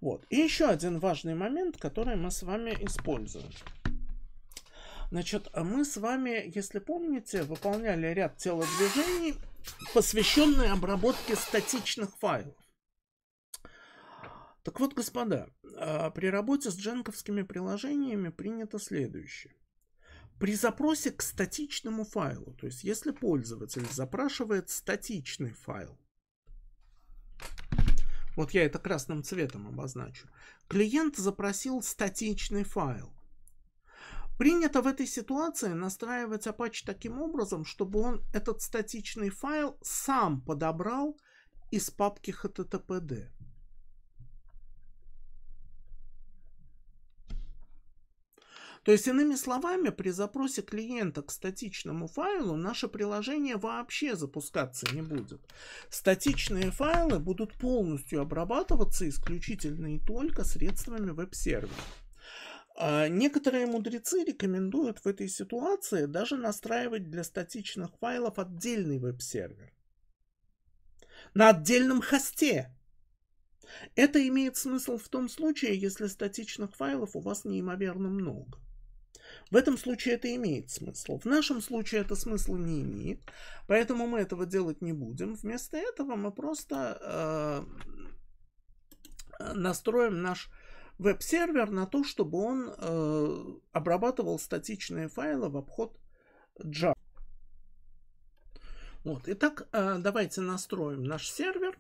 Вот. И еще один важный момент, который мы с вами используем. Значит, а мы с вами, если помните, выполняли ряд телодвижений, посвященные обработке статичных файлов. Так вот, господа, а, при работе с дженковскими приложениями принято следующее. При запросе к статичному файлу, то есть если пользователь запрашивает статичный файл, вот я это красным цветом обозначу, клиент запросил статичный файл. Принято в этой ситуации настраивать Apache таким образом, чтобы он этот статичный файл сам подобрал из папки httpd. То есть, иными словами, при запросе клиента к статичному файлу наше приложение вообще запускаться не будет. Статичные файлы будут полностью обрабатываться исключительно и только средствами веб-сервера. А некоторые мудрецы рекомендуют в этой ситуации даже настраивать для статичных файлов отдельный веб-сервер. На отдельном хосте. Это имеет смысл в том случае, если статичных файлов у вас неимоверно много. В этом случае это имеет смысл. В нашем случае это смысла не имеет, поэтому мы этого делать не будем. Вместо этого мы просто э, настроим наш веб-сервер на то, чтобы он э, обрабатывал статичные файлы в обход Java. Вот. Итак, э, давайте настроим наш сервер.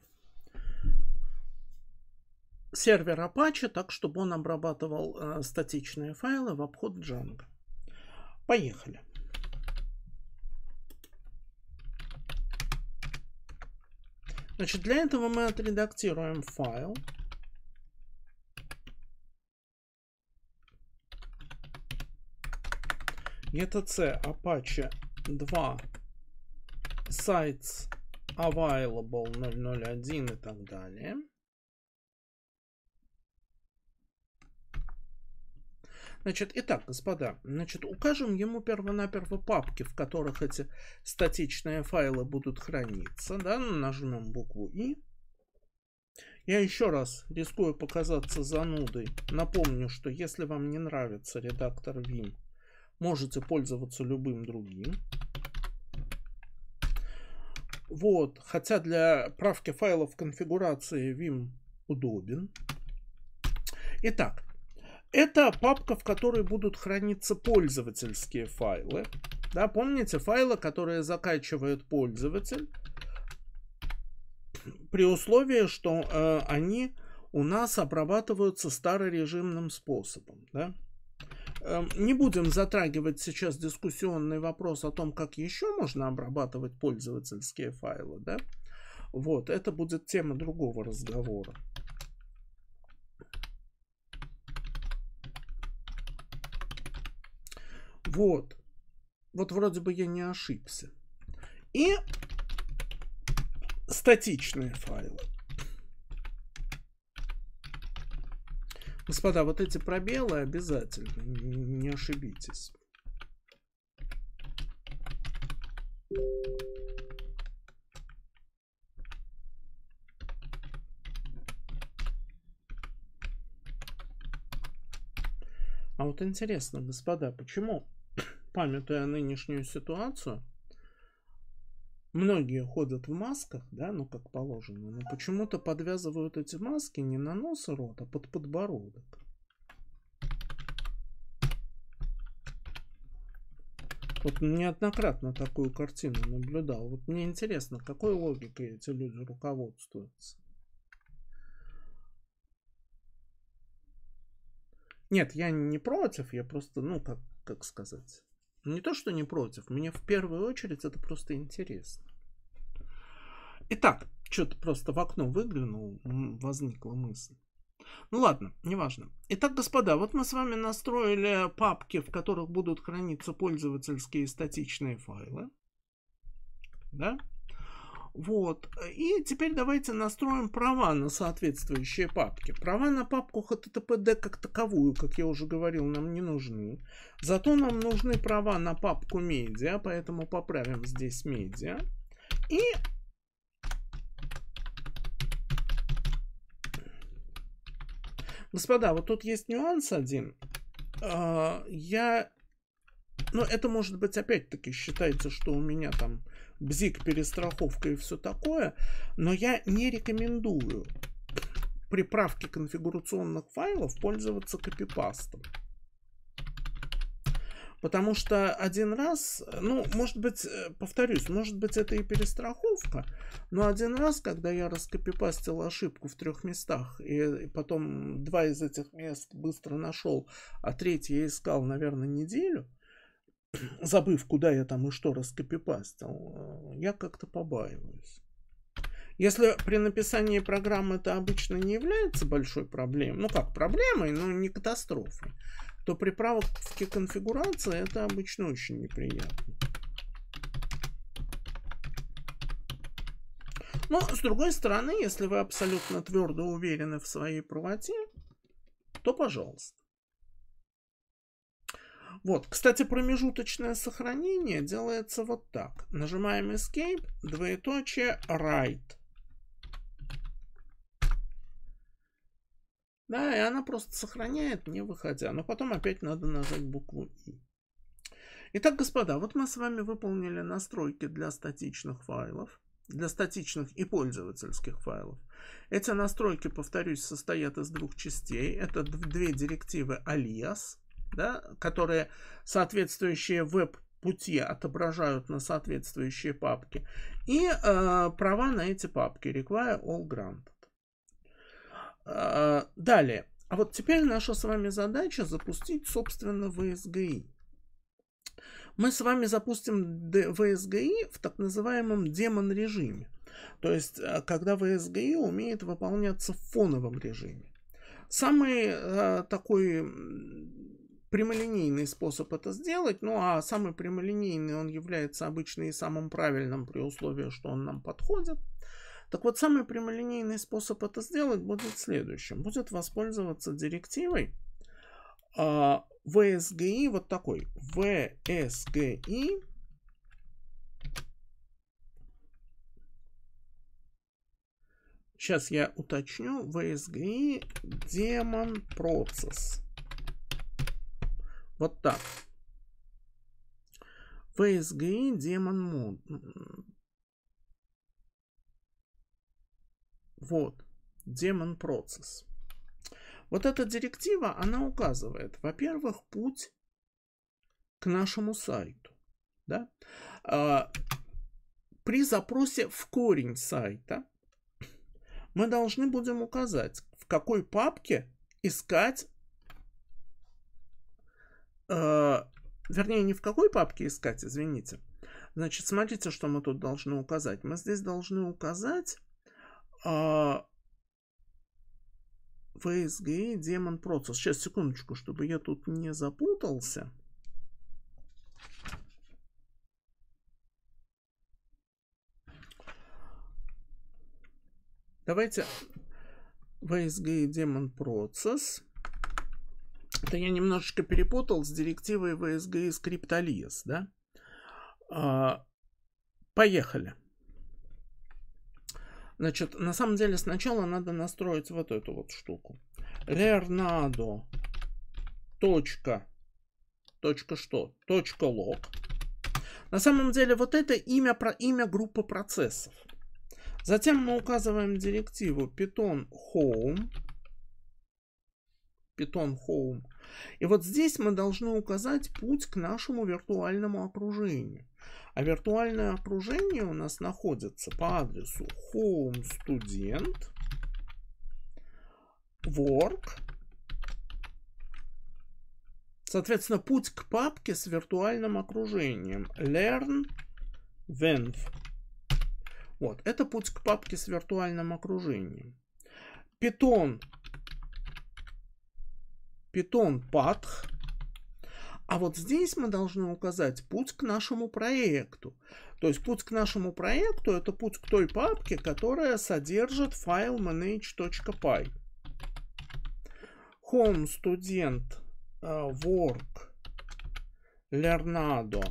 Сервер Apache, так, чтобы он обрабатывал э, статичные файлы в обход Django. Поехали. Значит, для этого мы отредактируем файл. GTC Apache 2 Sites Available 001 и так далее. Значит, итак, господа, значит, укажем ему первонаперво папки, в которых эти статичные файлы будут храниться, да, нажмем букву «и». Я еще раз рискую показаться занудой. Напомню, что если вам не нравится редактор Vim, Можете пользоваться любым другим. Вот, хотя для правки файлов конфигурации Vim удобен. Итак, это папка, в которой будут храниться пользовательские файлы. Да, помните файлы, которые закачивает пользователь, при условии, что э, они у нас обрабатываются старорежимным способом. Да? Эм, не будем затрагивать сейчас дискуссионный вопрос о том, как еще можно обрабатывать пользовательские файлы, да? Вот, это будет тема другого разговора. Вот. Вот вроде бы я не ошибся. И статичные файлы. Господа, вот эти пробелы обязательно, не ошибитесь. А вот интересно, господа, почему, памятуя нынешнюю ситуацию, Многие ходят в масках, да, ну как положено, но почему-то подвязывают эти маски не на нос и рот, а под подбородок. Вот неоднократно такую картину наблюдал. Вот мне интересно, какой логикой эти люди руководствуются. Нет, я не против, я просто, ну, как, как сказать. Не то, что не против, мне в первую очередь это просто интересно. Итак, что-то просто в окно выглянул, возникла мысль. Ну ладно, неважно. Итак, господа, вот мы с вами настроили папки, в которых будут храниться пользовательские статичные файлы. Да? Вот. И теперь давайте настроим права на соответствующие папки. Права на папку HTTPD как таковую, как я уже говорил, нам не нужны. Зато нам нужны права на папку медиа, поэтому поправим здесь медиа. И Господа, вот тут есть нюанс один. А, я... но ну, это может быть опять-таки считается, что у меня там бзик, перестраховка и все такое, но я не рекомендую при правке конфигурационных файлов пользоваться копипастом. Потому что один раз, ну, может быть, э, повторюсь, может быть, это и перестраховка, но один раз, когда я раскопипастил ошибку в трех местах, и потом два из этих мест быстро нашел, а третье я искал, наверное, неделю, забыв, куда я там и что раскопипастил, э, я как-то побаиваюсь. Если при написании программы это обычно не является большой проблемой, ну как проблемой, но не катастрофой, то при правке конфигурации это обычно очень неприятно. Но, с другой стороны, если вы абсолютно твердо уверены в своей правоте, то пожалуйста. Вот, кстати, промежуточное сохранение делается вот так. Нажимаем Escape, двоеточие, Right. Да, и она просто сохраняет, не выходя. Но потом опять надо нажать букву И. Итак, господа, вот мы с вами выполнили настройки для статичных файлов для статичных и пользовательских файлов. Эти настройки, повторюсь, состоят из двух частей. Это две директивы alias да, которые соответствующие веб-пути отображают на соответствующие папки, и э, права на эти папки, require all granted. Э, далее, а вот теперь наша с вами задача запустить, собственно, VSGI. Мы с вами запустим VSGI в так называемом демон режиме. То есть, э, когда VSGI умеет выполняться в фоновом режиме. Самый э, такой прямолинейный способ это сделать, ну а самый прямолинейный он является обычно и самым правильным при условии, что он нам подходит. Так вот, самый прямолинейный способ это сделать будет следующим. Будет воспользоваться директивой э, а, VSGI вот такой. VSGI Сейчас я уточню. VSGI демон процесс. Вот так. VSGI Demon Mode. Вот. Demon Process. Вот эта директива, она указывает, во-первых, путь к нашему сайту. Да? А, при запросе в корень сайта мы должны будем указать, в какой папке искать Э, вернее, не в какой папке искать, извините. Значит, смотрите, что мы тут должны указать. Мы здесь должны указать э, а, VSGE Demon Process. Сейчас, секундочку, чтобы я тут не запутался. Давайте VSG Demon Process. Это я немножечко перепутал с директивой ВСГ и скриптолиес, да? А, поехали. Значит, на самом деле сначала надо настроить вот эту вот штуку. Rernado. Точка. Точка что? Точка лог. На самом деле вот это имя, про, имя группы процессов. Затем мы указываем директиву python home. Python home. И вот здесь мы должны указать путь к нашему виртуальному окружению. А виртуальное окружение у нас находится по адресу home student work. Соответственно, путь к папке с виртуальным окружением learn venv. Вот, это путь к папке с виртуальным окружением. Python Python path. А вот здесь мы должны указать путь к нашему проекту. То есть путь к нашему проекту это путь к той папке, которая содержит файл manage.py. Home student э, work learnado.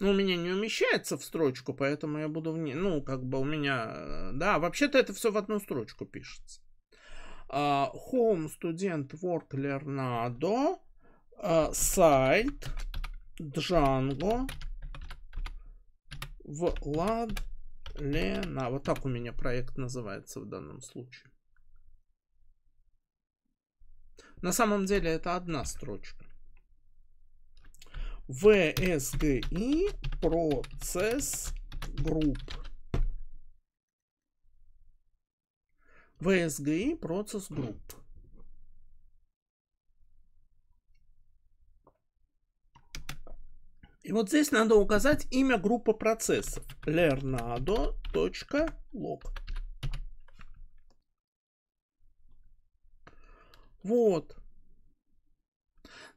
Ну, у меня не умещается в строчку, поэтому я буду в ней... Ну, как бы у меня... Э, да, вообще-то это все в одну строчку пишется. Uh, home student work leonardo uh, а, site django Влад Лена. Вот так у меня проект называется в данном случае. На самом деле это одна строчка. VSGI процесс групп. VSGI Process Group. И вот здесь надо указать имя группы процессов. Lernado.log. Вот.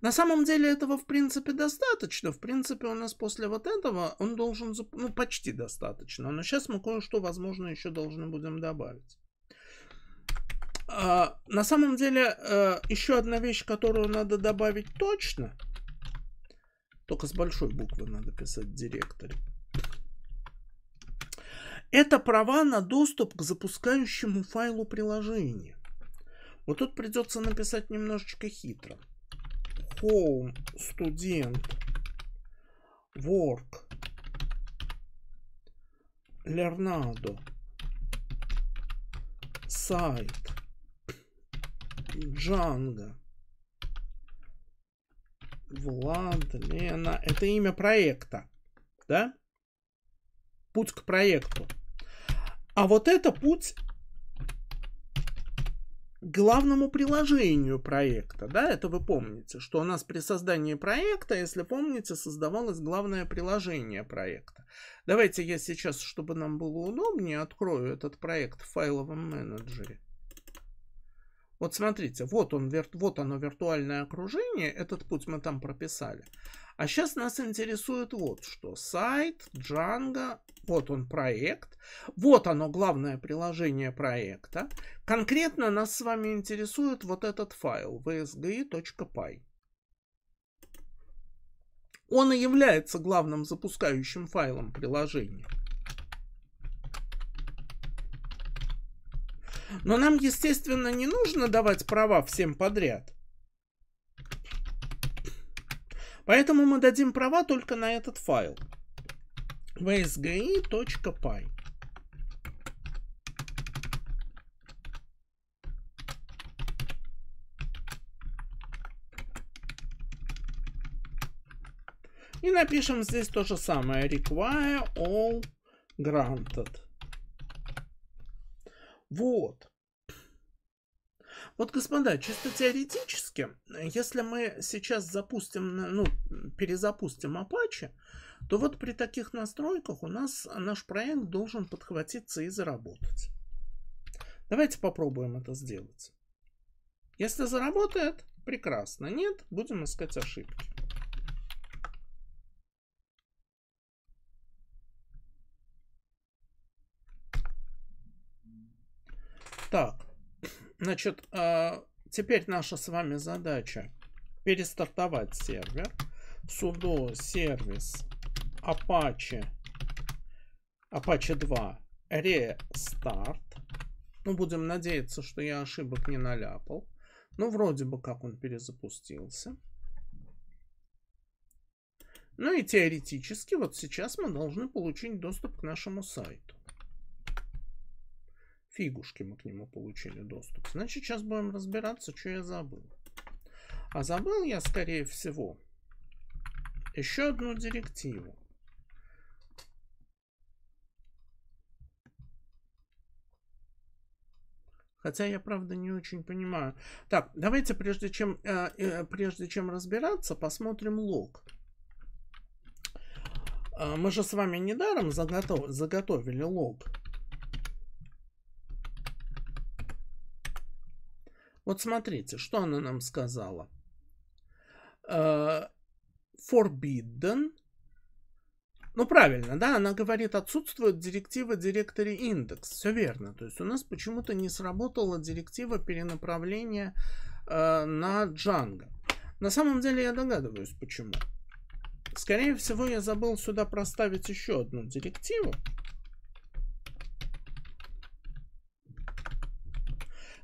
На самом деле этого в принципе достаточно. В принципе у нас после вот этого он должен... Ну почти достаточно. Но сейчас мы кое-что возможно еще должны будем добавить. А, на самом деле, а, э, еще одна вещь, которую надо добавить точно, только с большой буквы надо писать в директоре, это права на доступ к запускающему файлу приложения. Вот тут придется написать немножечко хитро. Home student work Leonardo Site Джанга, Влад, Лена. Это имя проекта, да? Путь к проекту. А вот это путь к главному приложению проекта, да? Это вы помните, что у нас при создании проекта, если помните, создавалось главное приложение проекта. Давайте я сейчас, чтобы нам было удобнее, открою этот проект в файловом менеджере. Вот смотрите, вот, он, вот оно виртуальное окружение, этот путь мы там прописали. А сейчас нас интересует вот что. Сайт, Django, вот он проект. Вот оно главное приложение проекта. Конкретно нас с вами интересует вот этот файл vsgi.py. Он и является главным запускающим файлом приложения. Но нам, естественно, не нужно давать права всем подряд. Поэтому мы дадим права только на этот файл. vsgi.py И напишем здесь то же самое. Require all granted. Вот. Вот, господа, чисто теоретически, если мы сейчас запустим, ну, перезапустим Apache, то вот при таких настройках у нас наш проект должен подхватиться и заработать. Давайте попробуем это сделать. Если заработает, прекрасно. Нет, будем искать ошибки. Так, значит, а, теперь наша с вами задача перестартовать сервер. Sudo сервис Apache Apache 2 restart. Ну, будем надеяться, что я ошибок не наляпал. Ну, вроде бы как он перезапустился. Ну и теоретически вот сейчас мы должны получить доступ к нашему сайту. Фигушки мы к нему получили доступ. Значит, сейчас будем разбираться, что я забыл. А забыл я, скорее всего, еще одну директиву. Хотя я, правда, не очень понимаю. Так, давайте, прежде чем, э, э, прежде чем разбираться, посмотрим лог. Э, мы же с вами недаром заготов, заготовили лог. Вот смотрите, что она нам сказала. Э, forbidden. Ну, правильно, да, она говорит, отсутствует директива директоре индекс. Все верно. То есть у нас почему-то не сработала директива перенаправления э, на Django. На самом деле я догадываюсь, почему. Скорее всего, я забыл сюда проставить еще одну директиву.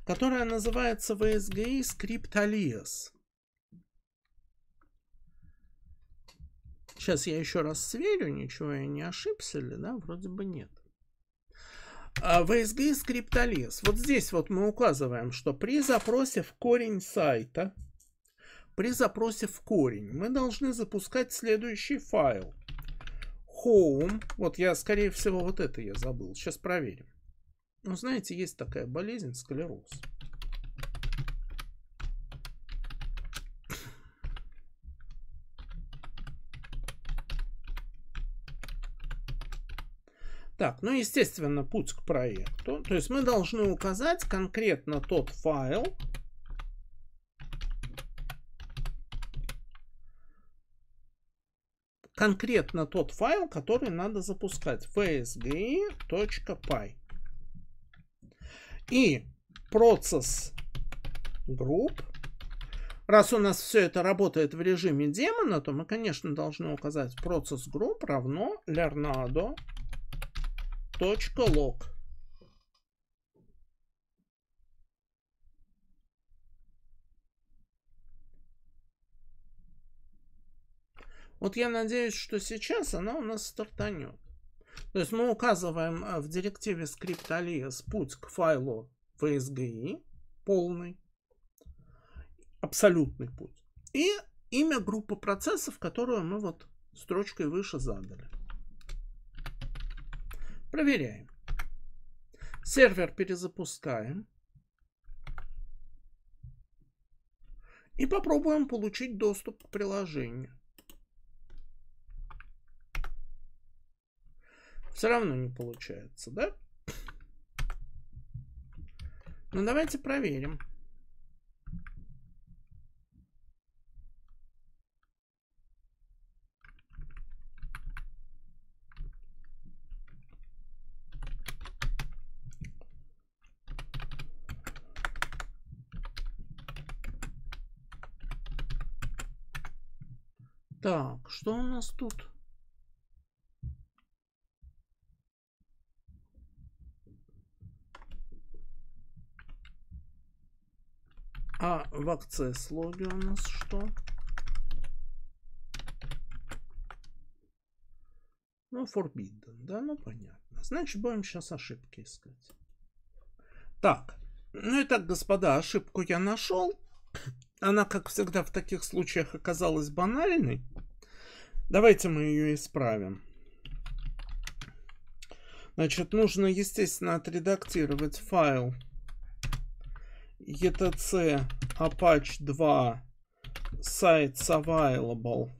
которая называется в SGI Scriptalias. Сейчас я еще раз сверю, ничего я не ошибся ли, да, вроде бы нет. VSG а, Scriptalis. Вот здесь вот мы указываем, что при запросе в корень сайта, при запросе в корень, мы должны запускать следующий файл. Home. Вот я, скорее всего, вот это я забыл. Сейчас проверим. Ну, знаете, есть такая болезнь, склероз. Так, ну, естественно, путь к проекту. То есть мы должны указать конкретно тот файл, конкретно тот файл, который надо запускать. vsgi.py и процесс групп. Раз у нас все это работает в режиме демона, то мы, конечно, должны указать процесс групп равно lernado.log. Вот я надеюсь, что сейчас она у нас стартанет. То есть мы указываем э, в директиве script путь к файлу VSGI, полный, абсолютный путь, и имя группы процессов, которую мы вот строчкой выше задали. Проверяем. Сервер перезапускаем. И попробуем получить доступ к приложению. Все равно не получается, да? Ну давайте проверим. Так, что у нас тут? в акцесс логе у нас что? Ну, forbidden, да, ну понятно. Значит, будем сейчас ошибки искать. Так, ну и так, господа, ошибку я нашел. Она, как всегда, в таких случаях оказалась банальной. Давайте мы ее исправим. Значит, нужно, естественно, отредактировать файл etc Apache 2 Sites Available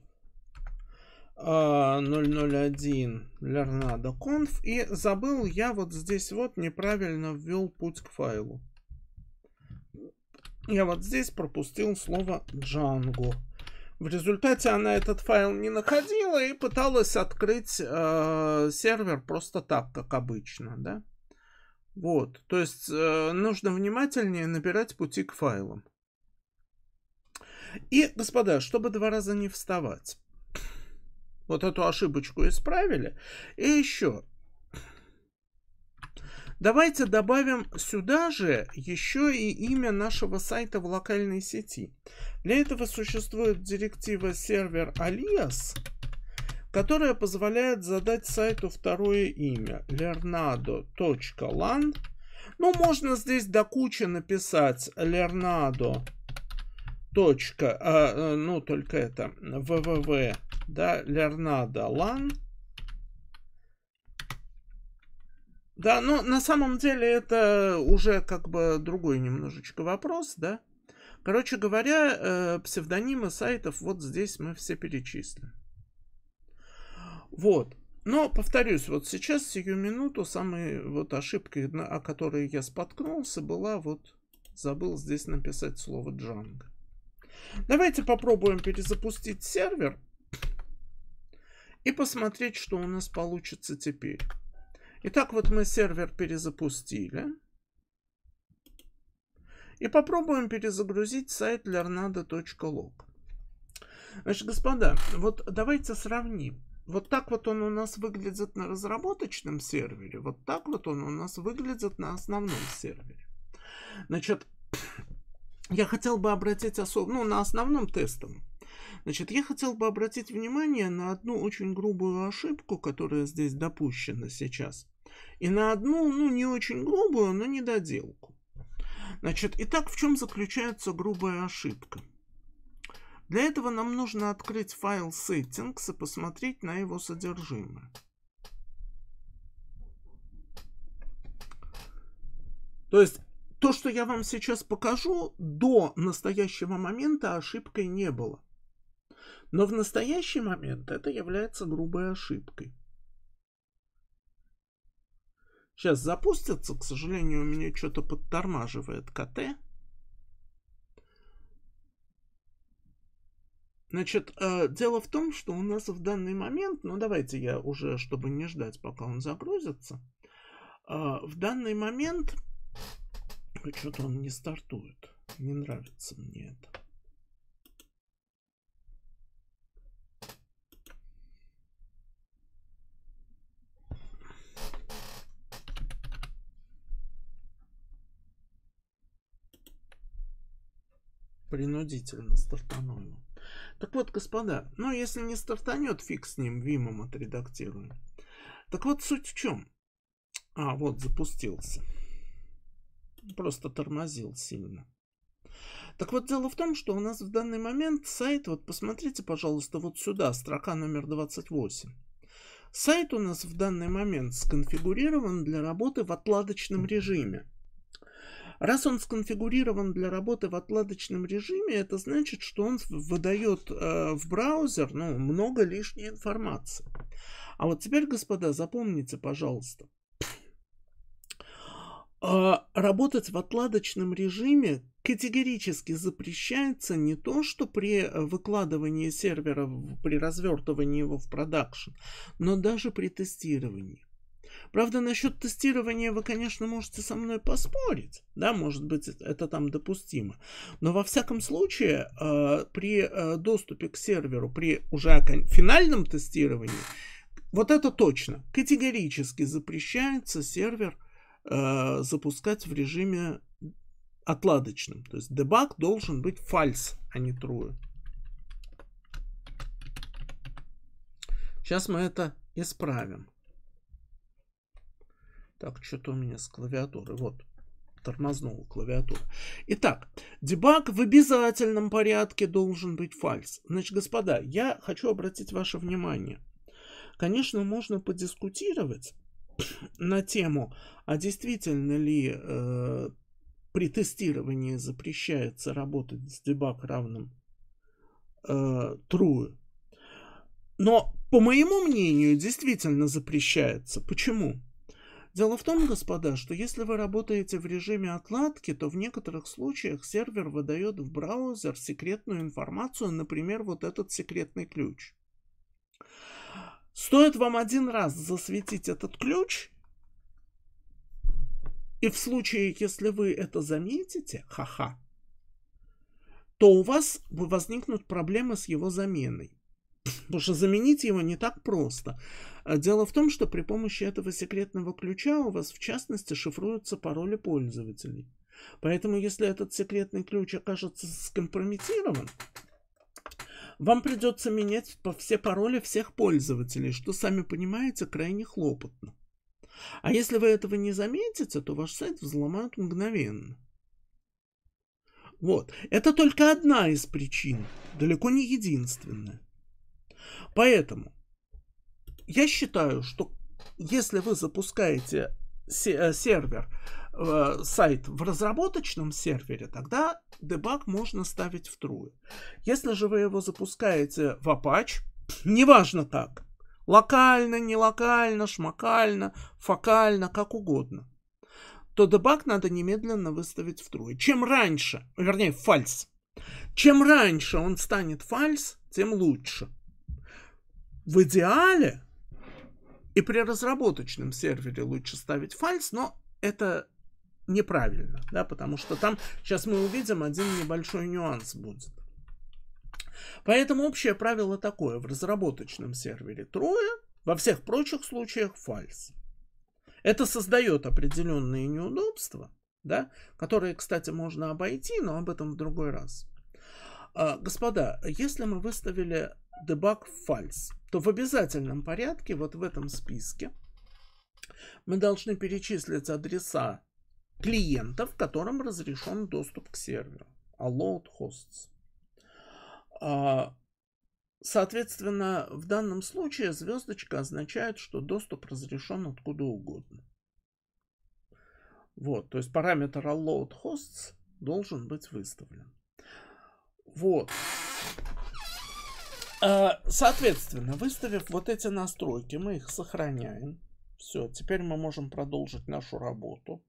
001 Lernado Conf. И забыл я вот здесь вот неправильно ввел путь к файлу. Я вот здесь пропустил слово Django. В результате она этот файл не находила и пыталась открыть э, сервер просто так, как обычно, да? Вот, то есть э, нужно внимательнее набирать пути к файлам. И, господа, чтобы два раза не вставать, вот эту ошибочку исправили. И еще, Давайте добавим сюда же еще и имя нашего сайта в локальной сети. Для этого существует директива сервер alias, которая позволяет задать сайту второе имя lernado.lan. Ну, можно здесь до кучи написать lernado.lan точка, а, э, ну, только это, www, да, Лернадо Лан. Да, но на самом деле это уже как бы другой немножечко вопрос, да. Короче говоря, э, псевдонимы сайтов вот здесь мы все перечислим. Вот. Но, повторюсь, вот сейчас, сию минуту, самой вот ошибкой, о которой я споткнулся, была вот, забыл здесь написать слово джанго. Давайте попробуем перезапустить сервер и посмотреть, что у нас получится теперь. Итак, вот мы сервер перезапустили. И попробуем перезагрузить сайт lernado.log. Значит, господа, вот давайте сравним. Вот так вот он у нас выглядит на разработочном сервере, вот так вот он у нас выглядит на основном сервере. Значит, я хотел бы обратить особо, ну, на основном тестом. Значит, я хотел бы обратить внимание на одну очень грубую ошибку, которая здесь допущена сейчас. И на одну, ну, не очень грубую, но недоделку. Значит, итак, в чем заключается грубая ошибка? Для этого нам нужно открыть файл settings и посмотреть на его содержимое. То есть то, что я вам сейчас покажу, до настоящего момента ошибкой не было. Но в настоящий момент это является грубой ошибкой. Сейчас запустится, к сожалению, у меня что-то подтормаживает КТ. Значит, э, дело в том, что у нас в данный момент, ну давайте я уже, чтобы не ждать, пока он загрузится, э, в данный момент что-то он не стартует. Не нравится мне это. Принудительно стартануло. Так вот, господа, ну если не стартанет, фиг с ним, Вимом отредактируем. Так вот, суть в чем? А, вот, запустился просто тормозил сильно. Так вот, дело в том, что у нас в данный момент сайт, вот посмотрите, пожалуйста, вот сюда, строка номер 28. Сайт у нас в данный момент сконфигурирован для работы в отладочном режиме. Раз он сконфигурирован для работы в отладочном режиме, это значит, что он выдает э, в браузер ну, много лишней информации. А вот теперь, господа, запомните, пожалуйста, а работать в отладочном режиме категорически запрещается не то, что при э, выкладывании сервера, при развертывании его в продакшн, но даже при тестировании. Правда, насчет тестирования вы, конечно, можете со мной поспорить, да, может быть, это там допустимо. Но во всяком случае, э, при э, доступе к серверу, при уже финальном тестировании, вот это точно, категорически запрещается сервер Э, запускать в режиме отладочным. То есть дебаг должен быть false, а не true. Сейчас мы это исправим. Так, что-то у меня с клавиатуры. Вот, тормознула клавиатура. Итак, дебаг в обязательном порядке должен быть фальс. Значит, господа, я хочу обратить ваше внимание. Конечно, можно подискутировать на тему, а действительно ли э, при тестировании запрещается работать с дебаг равным э, true. Но, по моему мнению, действительно запрещается. Почему? Дело в том, господа, что если вы работаете в режиме отладки, то в некоторых случаях сервер выдает в браузер секретную информацию, например, вот этот секретный ключ. Стоит вам один раз засветить этот ключ, и в случае, если вы это заметите, ха-ха, то у вас возникнут проблемы с его заменой. Потому что заменить его не так просто. Дело в том, что при помощи этого секретного ключа у вас, в частности, шифруются пароли пользователей. Поэтому, если этот секретный ключ окажется скомпрометирован, вам придется менять все пароли всех пользователей, что, сами понимаете, крайне хлопотно. А если вы этого не заметите, то ваш сайт взломают мгновенно. Вот. Это только одна из причин, далеко не единственная. Поэтому я считаю, что если вы запускаете э, сервер Э, сайт в разработочном сервере, тогда дебаг можно ставить в true. Если же вы его запускаете в Apache, неважно как, локально, не локально, шмакально, фокально, как угодно, то дебаг надо немедленно выставить в true. Чем раньше, вернее, фальс. Чем раньше он станет фальс, тем лучше. В идеале и при разработочном сервере лучше ставить фальс, но это неправильно, да, потому что там сейчас мы увидим один небольшой нюанс будет. Поэтому общее правило такое, в разработочном сервере трое, во всех прочих случаях фальс. Это создает определенные неудобства, да, которые, кстати, можно обойти, но об этом в другой раз. А, господа, если мы выставили дебаг фальс, то в обязательном порядке вот в этом списке мы должны перечислить адреса клиентов, которым разрешен доступ к серверу. Allowed а hosts. А, соответственно, в данном случае звездочка означает, что доступ разрешен откуда угодно. Вот, то есть параметр allowed hosts должен быть выставлен. Вот. А, соответственно, выставив вот эти настройки, мы их сохраняем. Все, теперь мы можем продолжить нашу работу.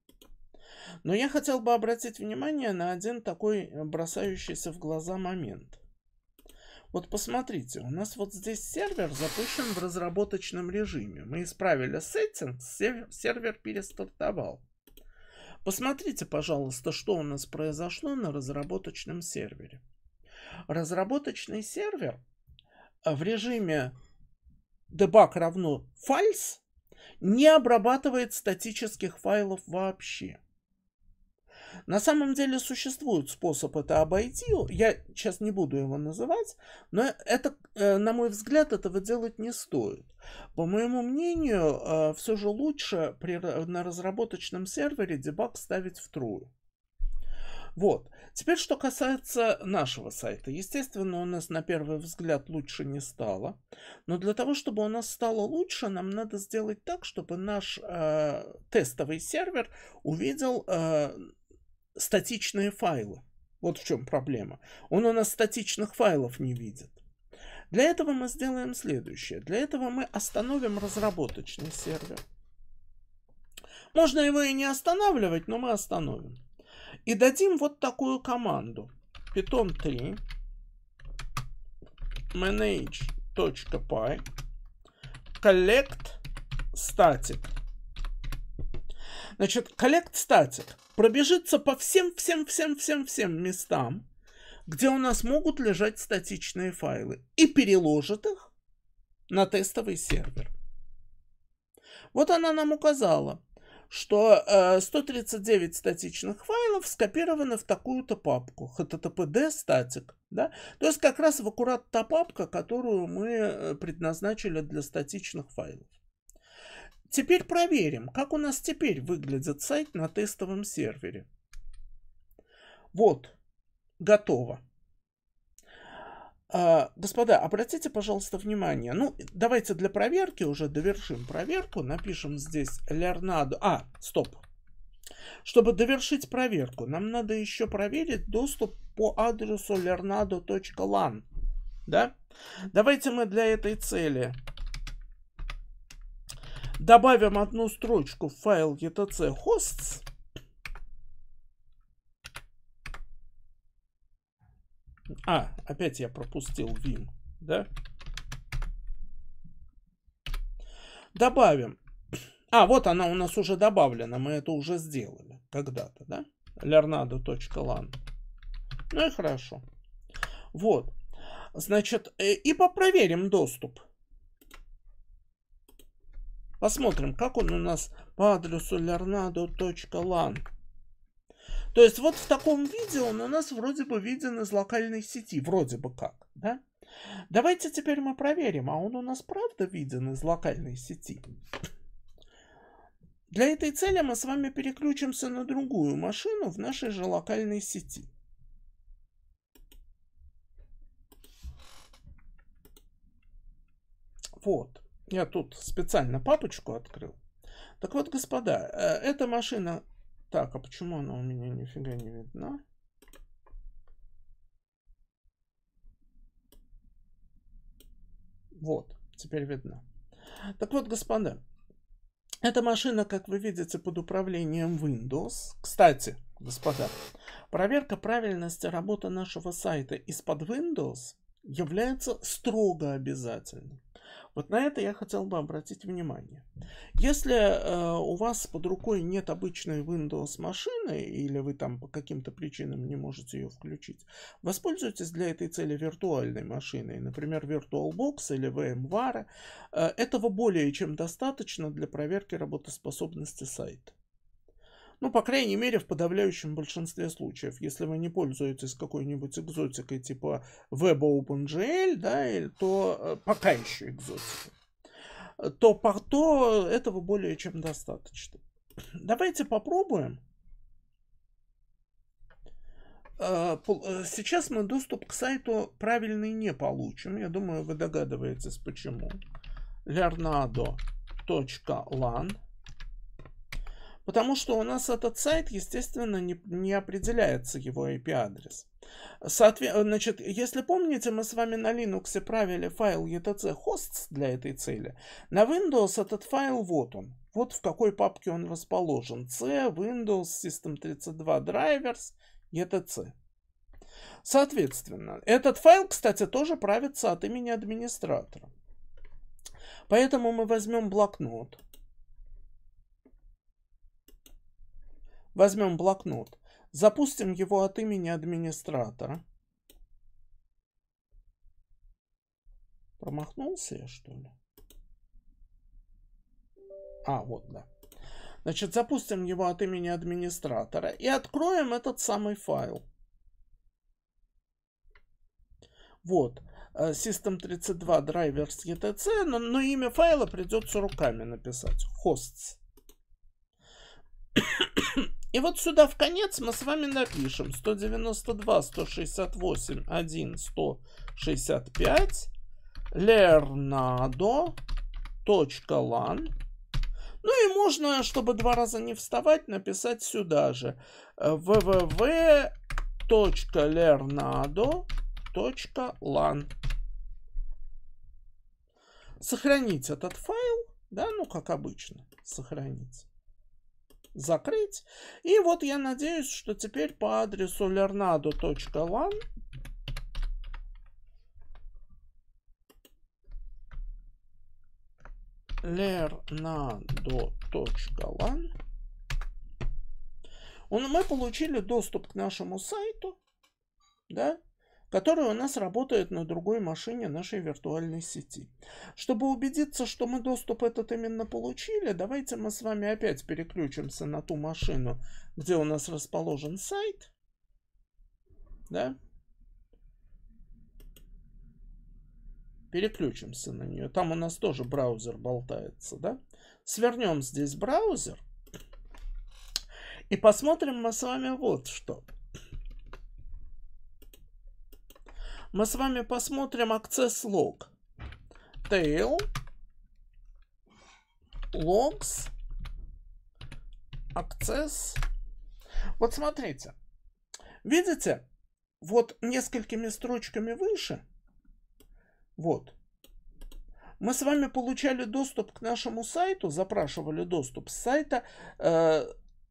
Но я хотел бы обратить внимание на один такой э, бросающийся в глаза момент. Вот посмотрите, у нас вот здесь сервер запущен в разработочном режиме. Мы исправили сеттинг, сервер перестартовал. Посмотрите, пожалуйста, что у нас произошло на разработочном сервере. Разработочный сервер э, в режиме debug равно false не обрабатывает статических файлов вообще. На самом деле существует способ это обойти. Я сейчас не буду его называть, но это, э, на мой взгляд, этого делать не стоит. По моему мнению, э, все же лучше при, на разработочном сервере дебаг ставить в true. Вот. Теперь, что касается нашего сайта. Естественно, у нас на первый взгляд лучше не стало. Но для того, чтобы у нас стало лучше, нам надо сделать так, чтобы наш э, тестовый сервер увидел э, статичные файлы. Вот в чем проблема. Он у нас статичных файлов не видит. Для этого мы сделаем следующее. Для этого мы остановим разработочный сервер. Можно его и не останавливать, но мы остановим. И дадим вот такую команду. Python 3 manage.py collect static. Значит, collect static пробежится по всем-всем-всем-всем-всем местам, где у нас могут лежать статичные файлы, и переложит их на тестовый сервер. Вот она нам указала, что э, 139 статичных файлов скопированы в такую-то папку, httpd статик, да? То есть как раз в аккурат та папка, которую мы э, предназначили для статичных файлов. Теперь проверим, как у нас теперь выглядит сайт на тестовом сервере. Вот, готово. А, господа, обратите, пожалуйста, внимание. Ну, давайте для проверки уже довершим проверку. Напишем здесь Лернадо. А, стоп. Чтобы довершить проверку, нам надо еще проверить доступ по адресу lernado.lan. Да? Давайте мы для этой цели Добавим одну строчку в файл etc hosts. А, опять я пропустил vim, да? Добавим. А, вот она у нас уже добавлена, мы это уже сделали когда-то, да? Лернадо.лан. Ну и хорошо. Вот. Значит, э, и попроверим доступ. Посмотрим, как он у нас по адресу lernado.lan. То есть вот в таком виде он у нас вроде бы виден из локальной сети, вроде бы как, да? Давайте теперь мы проверим, а он у нас правда виден из локальной сети? Для этой цели мы с вами переключимся на другую машину в нашей же локальной сети. Вот. Я тут специально папочку открыл. Так вот, господа, э, эта машина... Так, а почему она у меня нифига не видна? Вот, теперь видно. Так вот, господа, эта машина, как вы видите, под управлением Windows. Кстати, господа, проверка правильности работы нашего сайта из-под Windows является строго обязательной. Вот на это я хотел бы обратить внимание. Если э, у вас под рукой нет обычной Windows машины, или вы там по каким-то причинам не можете ее включить, воспользуйтесь для этой цели виртуальной машиной, например, VirtualBox или VMware. Э, этого более чем достаточно для проверки работоспособности сайта. Ну, по крайней мере, в подавляющем большинстве случаев. Если вы не пользуетесь какой-нибудь экзотикой типа WebOpenGL, да, то э, пока еще экзотика, то порто этого более чем достаточно. Давайте попробуем. Э, э, сейчас мы доступ к сайту правильный не получим. Я думаю, вы догадываетесь почему. Лернадо.лан Потому что у нас этот сайт, естественно, не, не определяется его IP-адрес. Соотве... Э, значит, если помните, мы с вами на Linux правили файл etc hosts для этой цели. На Windows этот файл вот он. Вот в какой папке он расположен. C, Windows, System32 Drivers, etc. Соответственно, этот файл, кстати, тоже правится от имени администратора. Поэтому мы возьмем блокнот. Возьмем блокнот. Запустим его от имени администратора. Промахнулся я, что ли? А, вот, да. Значит, запустим его от имени администратора и откроем этот самый файл. Вот. Э, System32 drivers etc, но, но имя файла придется руками написать. Hosts. И вот сюда в конец мы с вами напишем 192, 168, 1, 165, lernado.lan. Ну и можно, чтобы два раза не вставать, написать сюда же www.lernado.lan. Э, сохранить этот файл, да, ну как обычно, сохранить закрыть. И вот я надеюсь, что теперь по адресу lernado.lan lernado.lan мы получили доступ к нашему сайту, да, которые у нас работает на другой машине нашей виртуальной сети. Чтобы убедиться, что мы доступ этот именно получили, давайте мы с вами опять переключимся на ту машину, где у нас расположен сайт. Да? Переключимся на нее. Там у нас тоже браузер болтается, да? Свернем здесь браузер. И посмотрим мы с вами вот что. мы с вами посмотрим access log. Tail logs access. Вот смотрите. Видите, вот несколькими строчками выше, вот, мы с вами получали доступ к нашему сайту, запрашивали доступ с сайта э,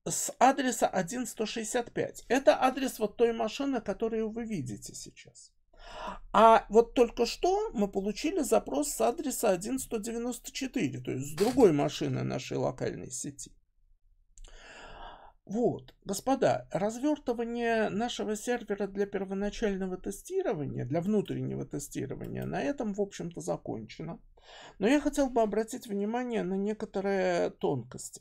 с адреса 1165. Это адрес вот той машины, которую вы видите сейчас. А вот только что мы получили запрос с адреса 1194, то есть с другой машины нашей локальной сети. Вот, господа, развертывание нашего сервера для первоначального тестирования, для внутреннего тестирования, на этом, в общем-то, закончено. Но я хотел бы обратить внимание на некоторые тонкости.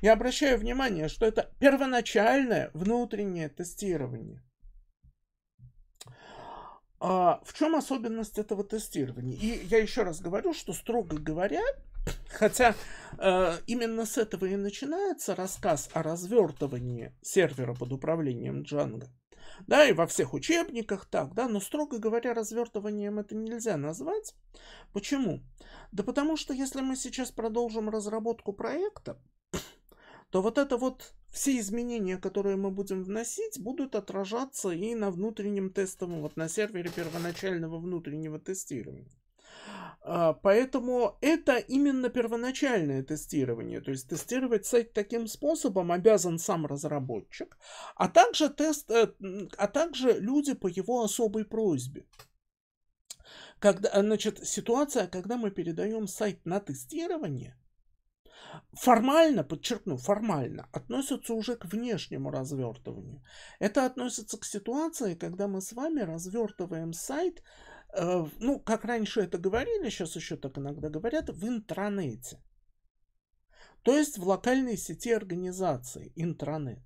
Я обращаю внимание, что это первоначальное внутреннее тестирование. А в чем особенность этого тестирования? И я еще раз говорю, что, строго говоря, хотя э, именно с этого и начинается рассказ о развертывании сервера под управлением Django, да, и во всех учебниках так, да, но, строго говоря, развертыванием это нельзя назвать. Почему? Да потому что если мы сейчас продолжим разработку проекта, то вот это вот все изменения, которые мы будем вносить, будут отражаться и на внутреннем тестовом, вот на сервере первоначального внутреннего тестирования. А, поэтому это именно первоначальное тестирование. То есть тестировать сайт таким способом обязан сам разработчик, а также, тест, э, а также люди по его особой просьбе. Когда, значит, ситуация, когда мы передаем сайт на тестирование, формально, подчеркну, формально относятся уже к внешнему развертыванию. Это относится к ситуации, когда мы с вами развертываем сайт, э, ну, как раньше это говорили, сейчас еще так иногда говорят, в интранете. То есть в локальной сети организации, интранет.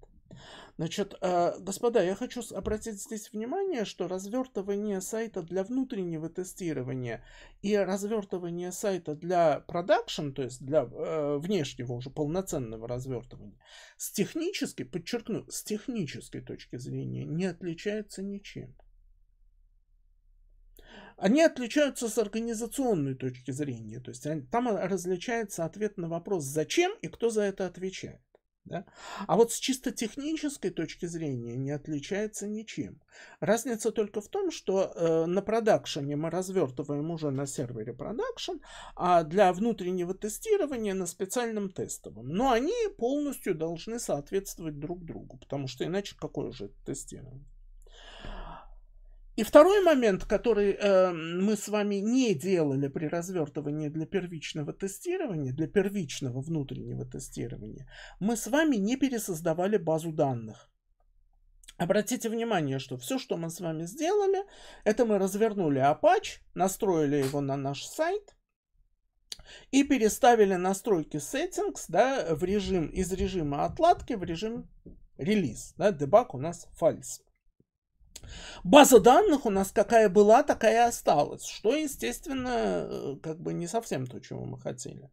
Значит, э, господа, я хочу обратить здесь внимание, что развертывание сайта для внутреннего тестирования и развертывание сайта для продакшн, то есть для э, внешнего уже полноценного развертывания, с технической, подчеркну, с технической точки зрения не отличается ничем. Они отличаются с организационной точки зрения, то есть там различается ответ на вопрос «Зачем?» и кто за это отвечает. Да? А вот с чисто технической точки зрения не отличается ничем. Разница только в том, что э, на продакшене мы развертываем уже на сервере продакшн, а для внутреннего тестирования на специальном тестовом. Но они полностью должны соответствовать друг другу, потому что иначе какое же тестирование? И второй момент, который э, мы с вами не делали при развертывании для первичного тестирования, для первичного внутреннего тестирования, мы с вами не пересоздавали базу данных. Обратите внимание, что все, что мы с вами сделали, это мы развернули Apache, настроили его на наш сайт, и переставили настройки settings да, в режим, из режима отладки в режим релиз. Да, дебаг у нас false. База данных у нас какая была, такая и осталась, что, естественно, э, как бы не совсем то, чего мы хотели.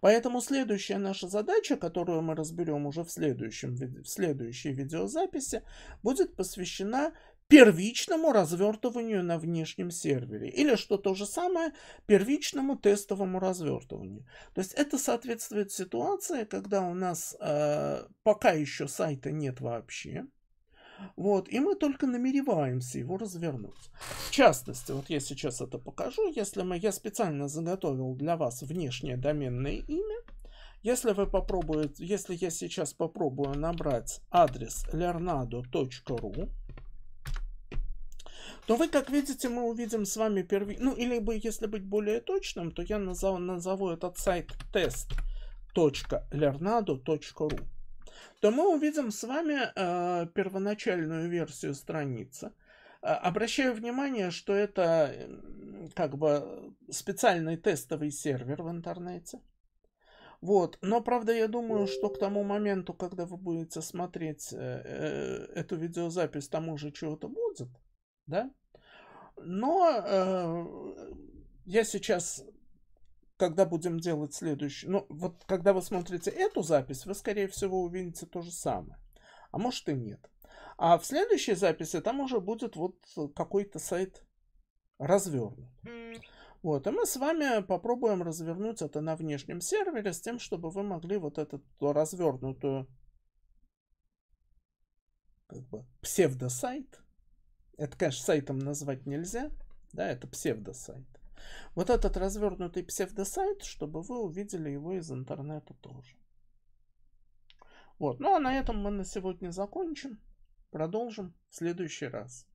Поэтому следующая наша задача, которую мы разберем уже в, следующем, в следующей видеозаписи, будет посвящена первичному развертыванию на внешнем сервере. Или, что то же самое, первичному тестовому развертыванию. То есть это соответствует ситуации, когда у нас э, пока еще сайта нет вообще. Вот, и мы только намереваемся его развернуть. В частности, вот я сейчас это покажу, если мы, я специально заготовил для вас внешнее доменное имя, если вы попробуете, если я сейчас попробую набрать адрес lernado.ru, то вы, как видите, мы увидим с вами первый, ну, или бы, если быть более точным, то я назову, назову этот сайт тест.lernado.ru то мы увидим с вами э, первоначальную версию страницы. Э, обращаю внимание, что это как бы специальный тестовый сервер в интернете. Вот. Но, правда, я думаю, что к тому моменту, когда вы будете смотреть э, э эту видеозапись, там уже чего-то будет, да? Но э, я сейчас когда будем делать следующий, ну, вот когда вы смотрите эту запись, вы, скорее всего, увидите то же самое. А может и нет. А в следующей записи там уже будет вот какой-то сайт развернут. Вот, и мы с вами попробуем развернуть это на внешнем сервере с тем, чтобы вы могли вот эту развернутую как бы псевдосайт. Это, конечно, сайтом назвать нельзя, да, это псевдосайт. Вот этот развернутый псевдосайт, чтобы вы увидели его из интернета тоже. Вот, ну а на этом мы на сегодня закончим. Продолжим в следующий раз.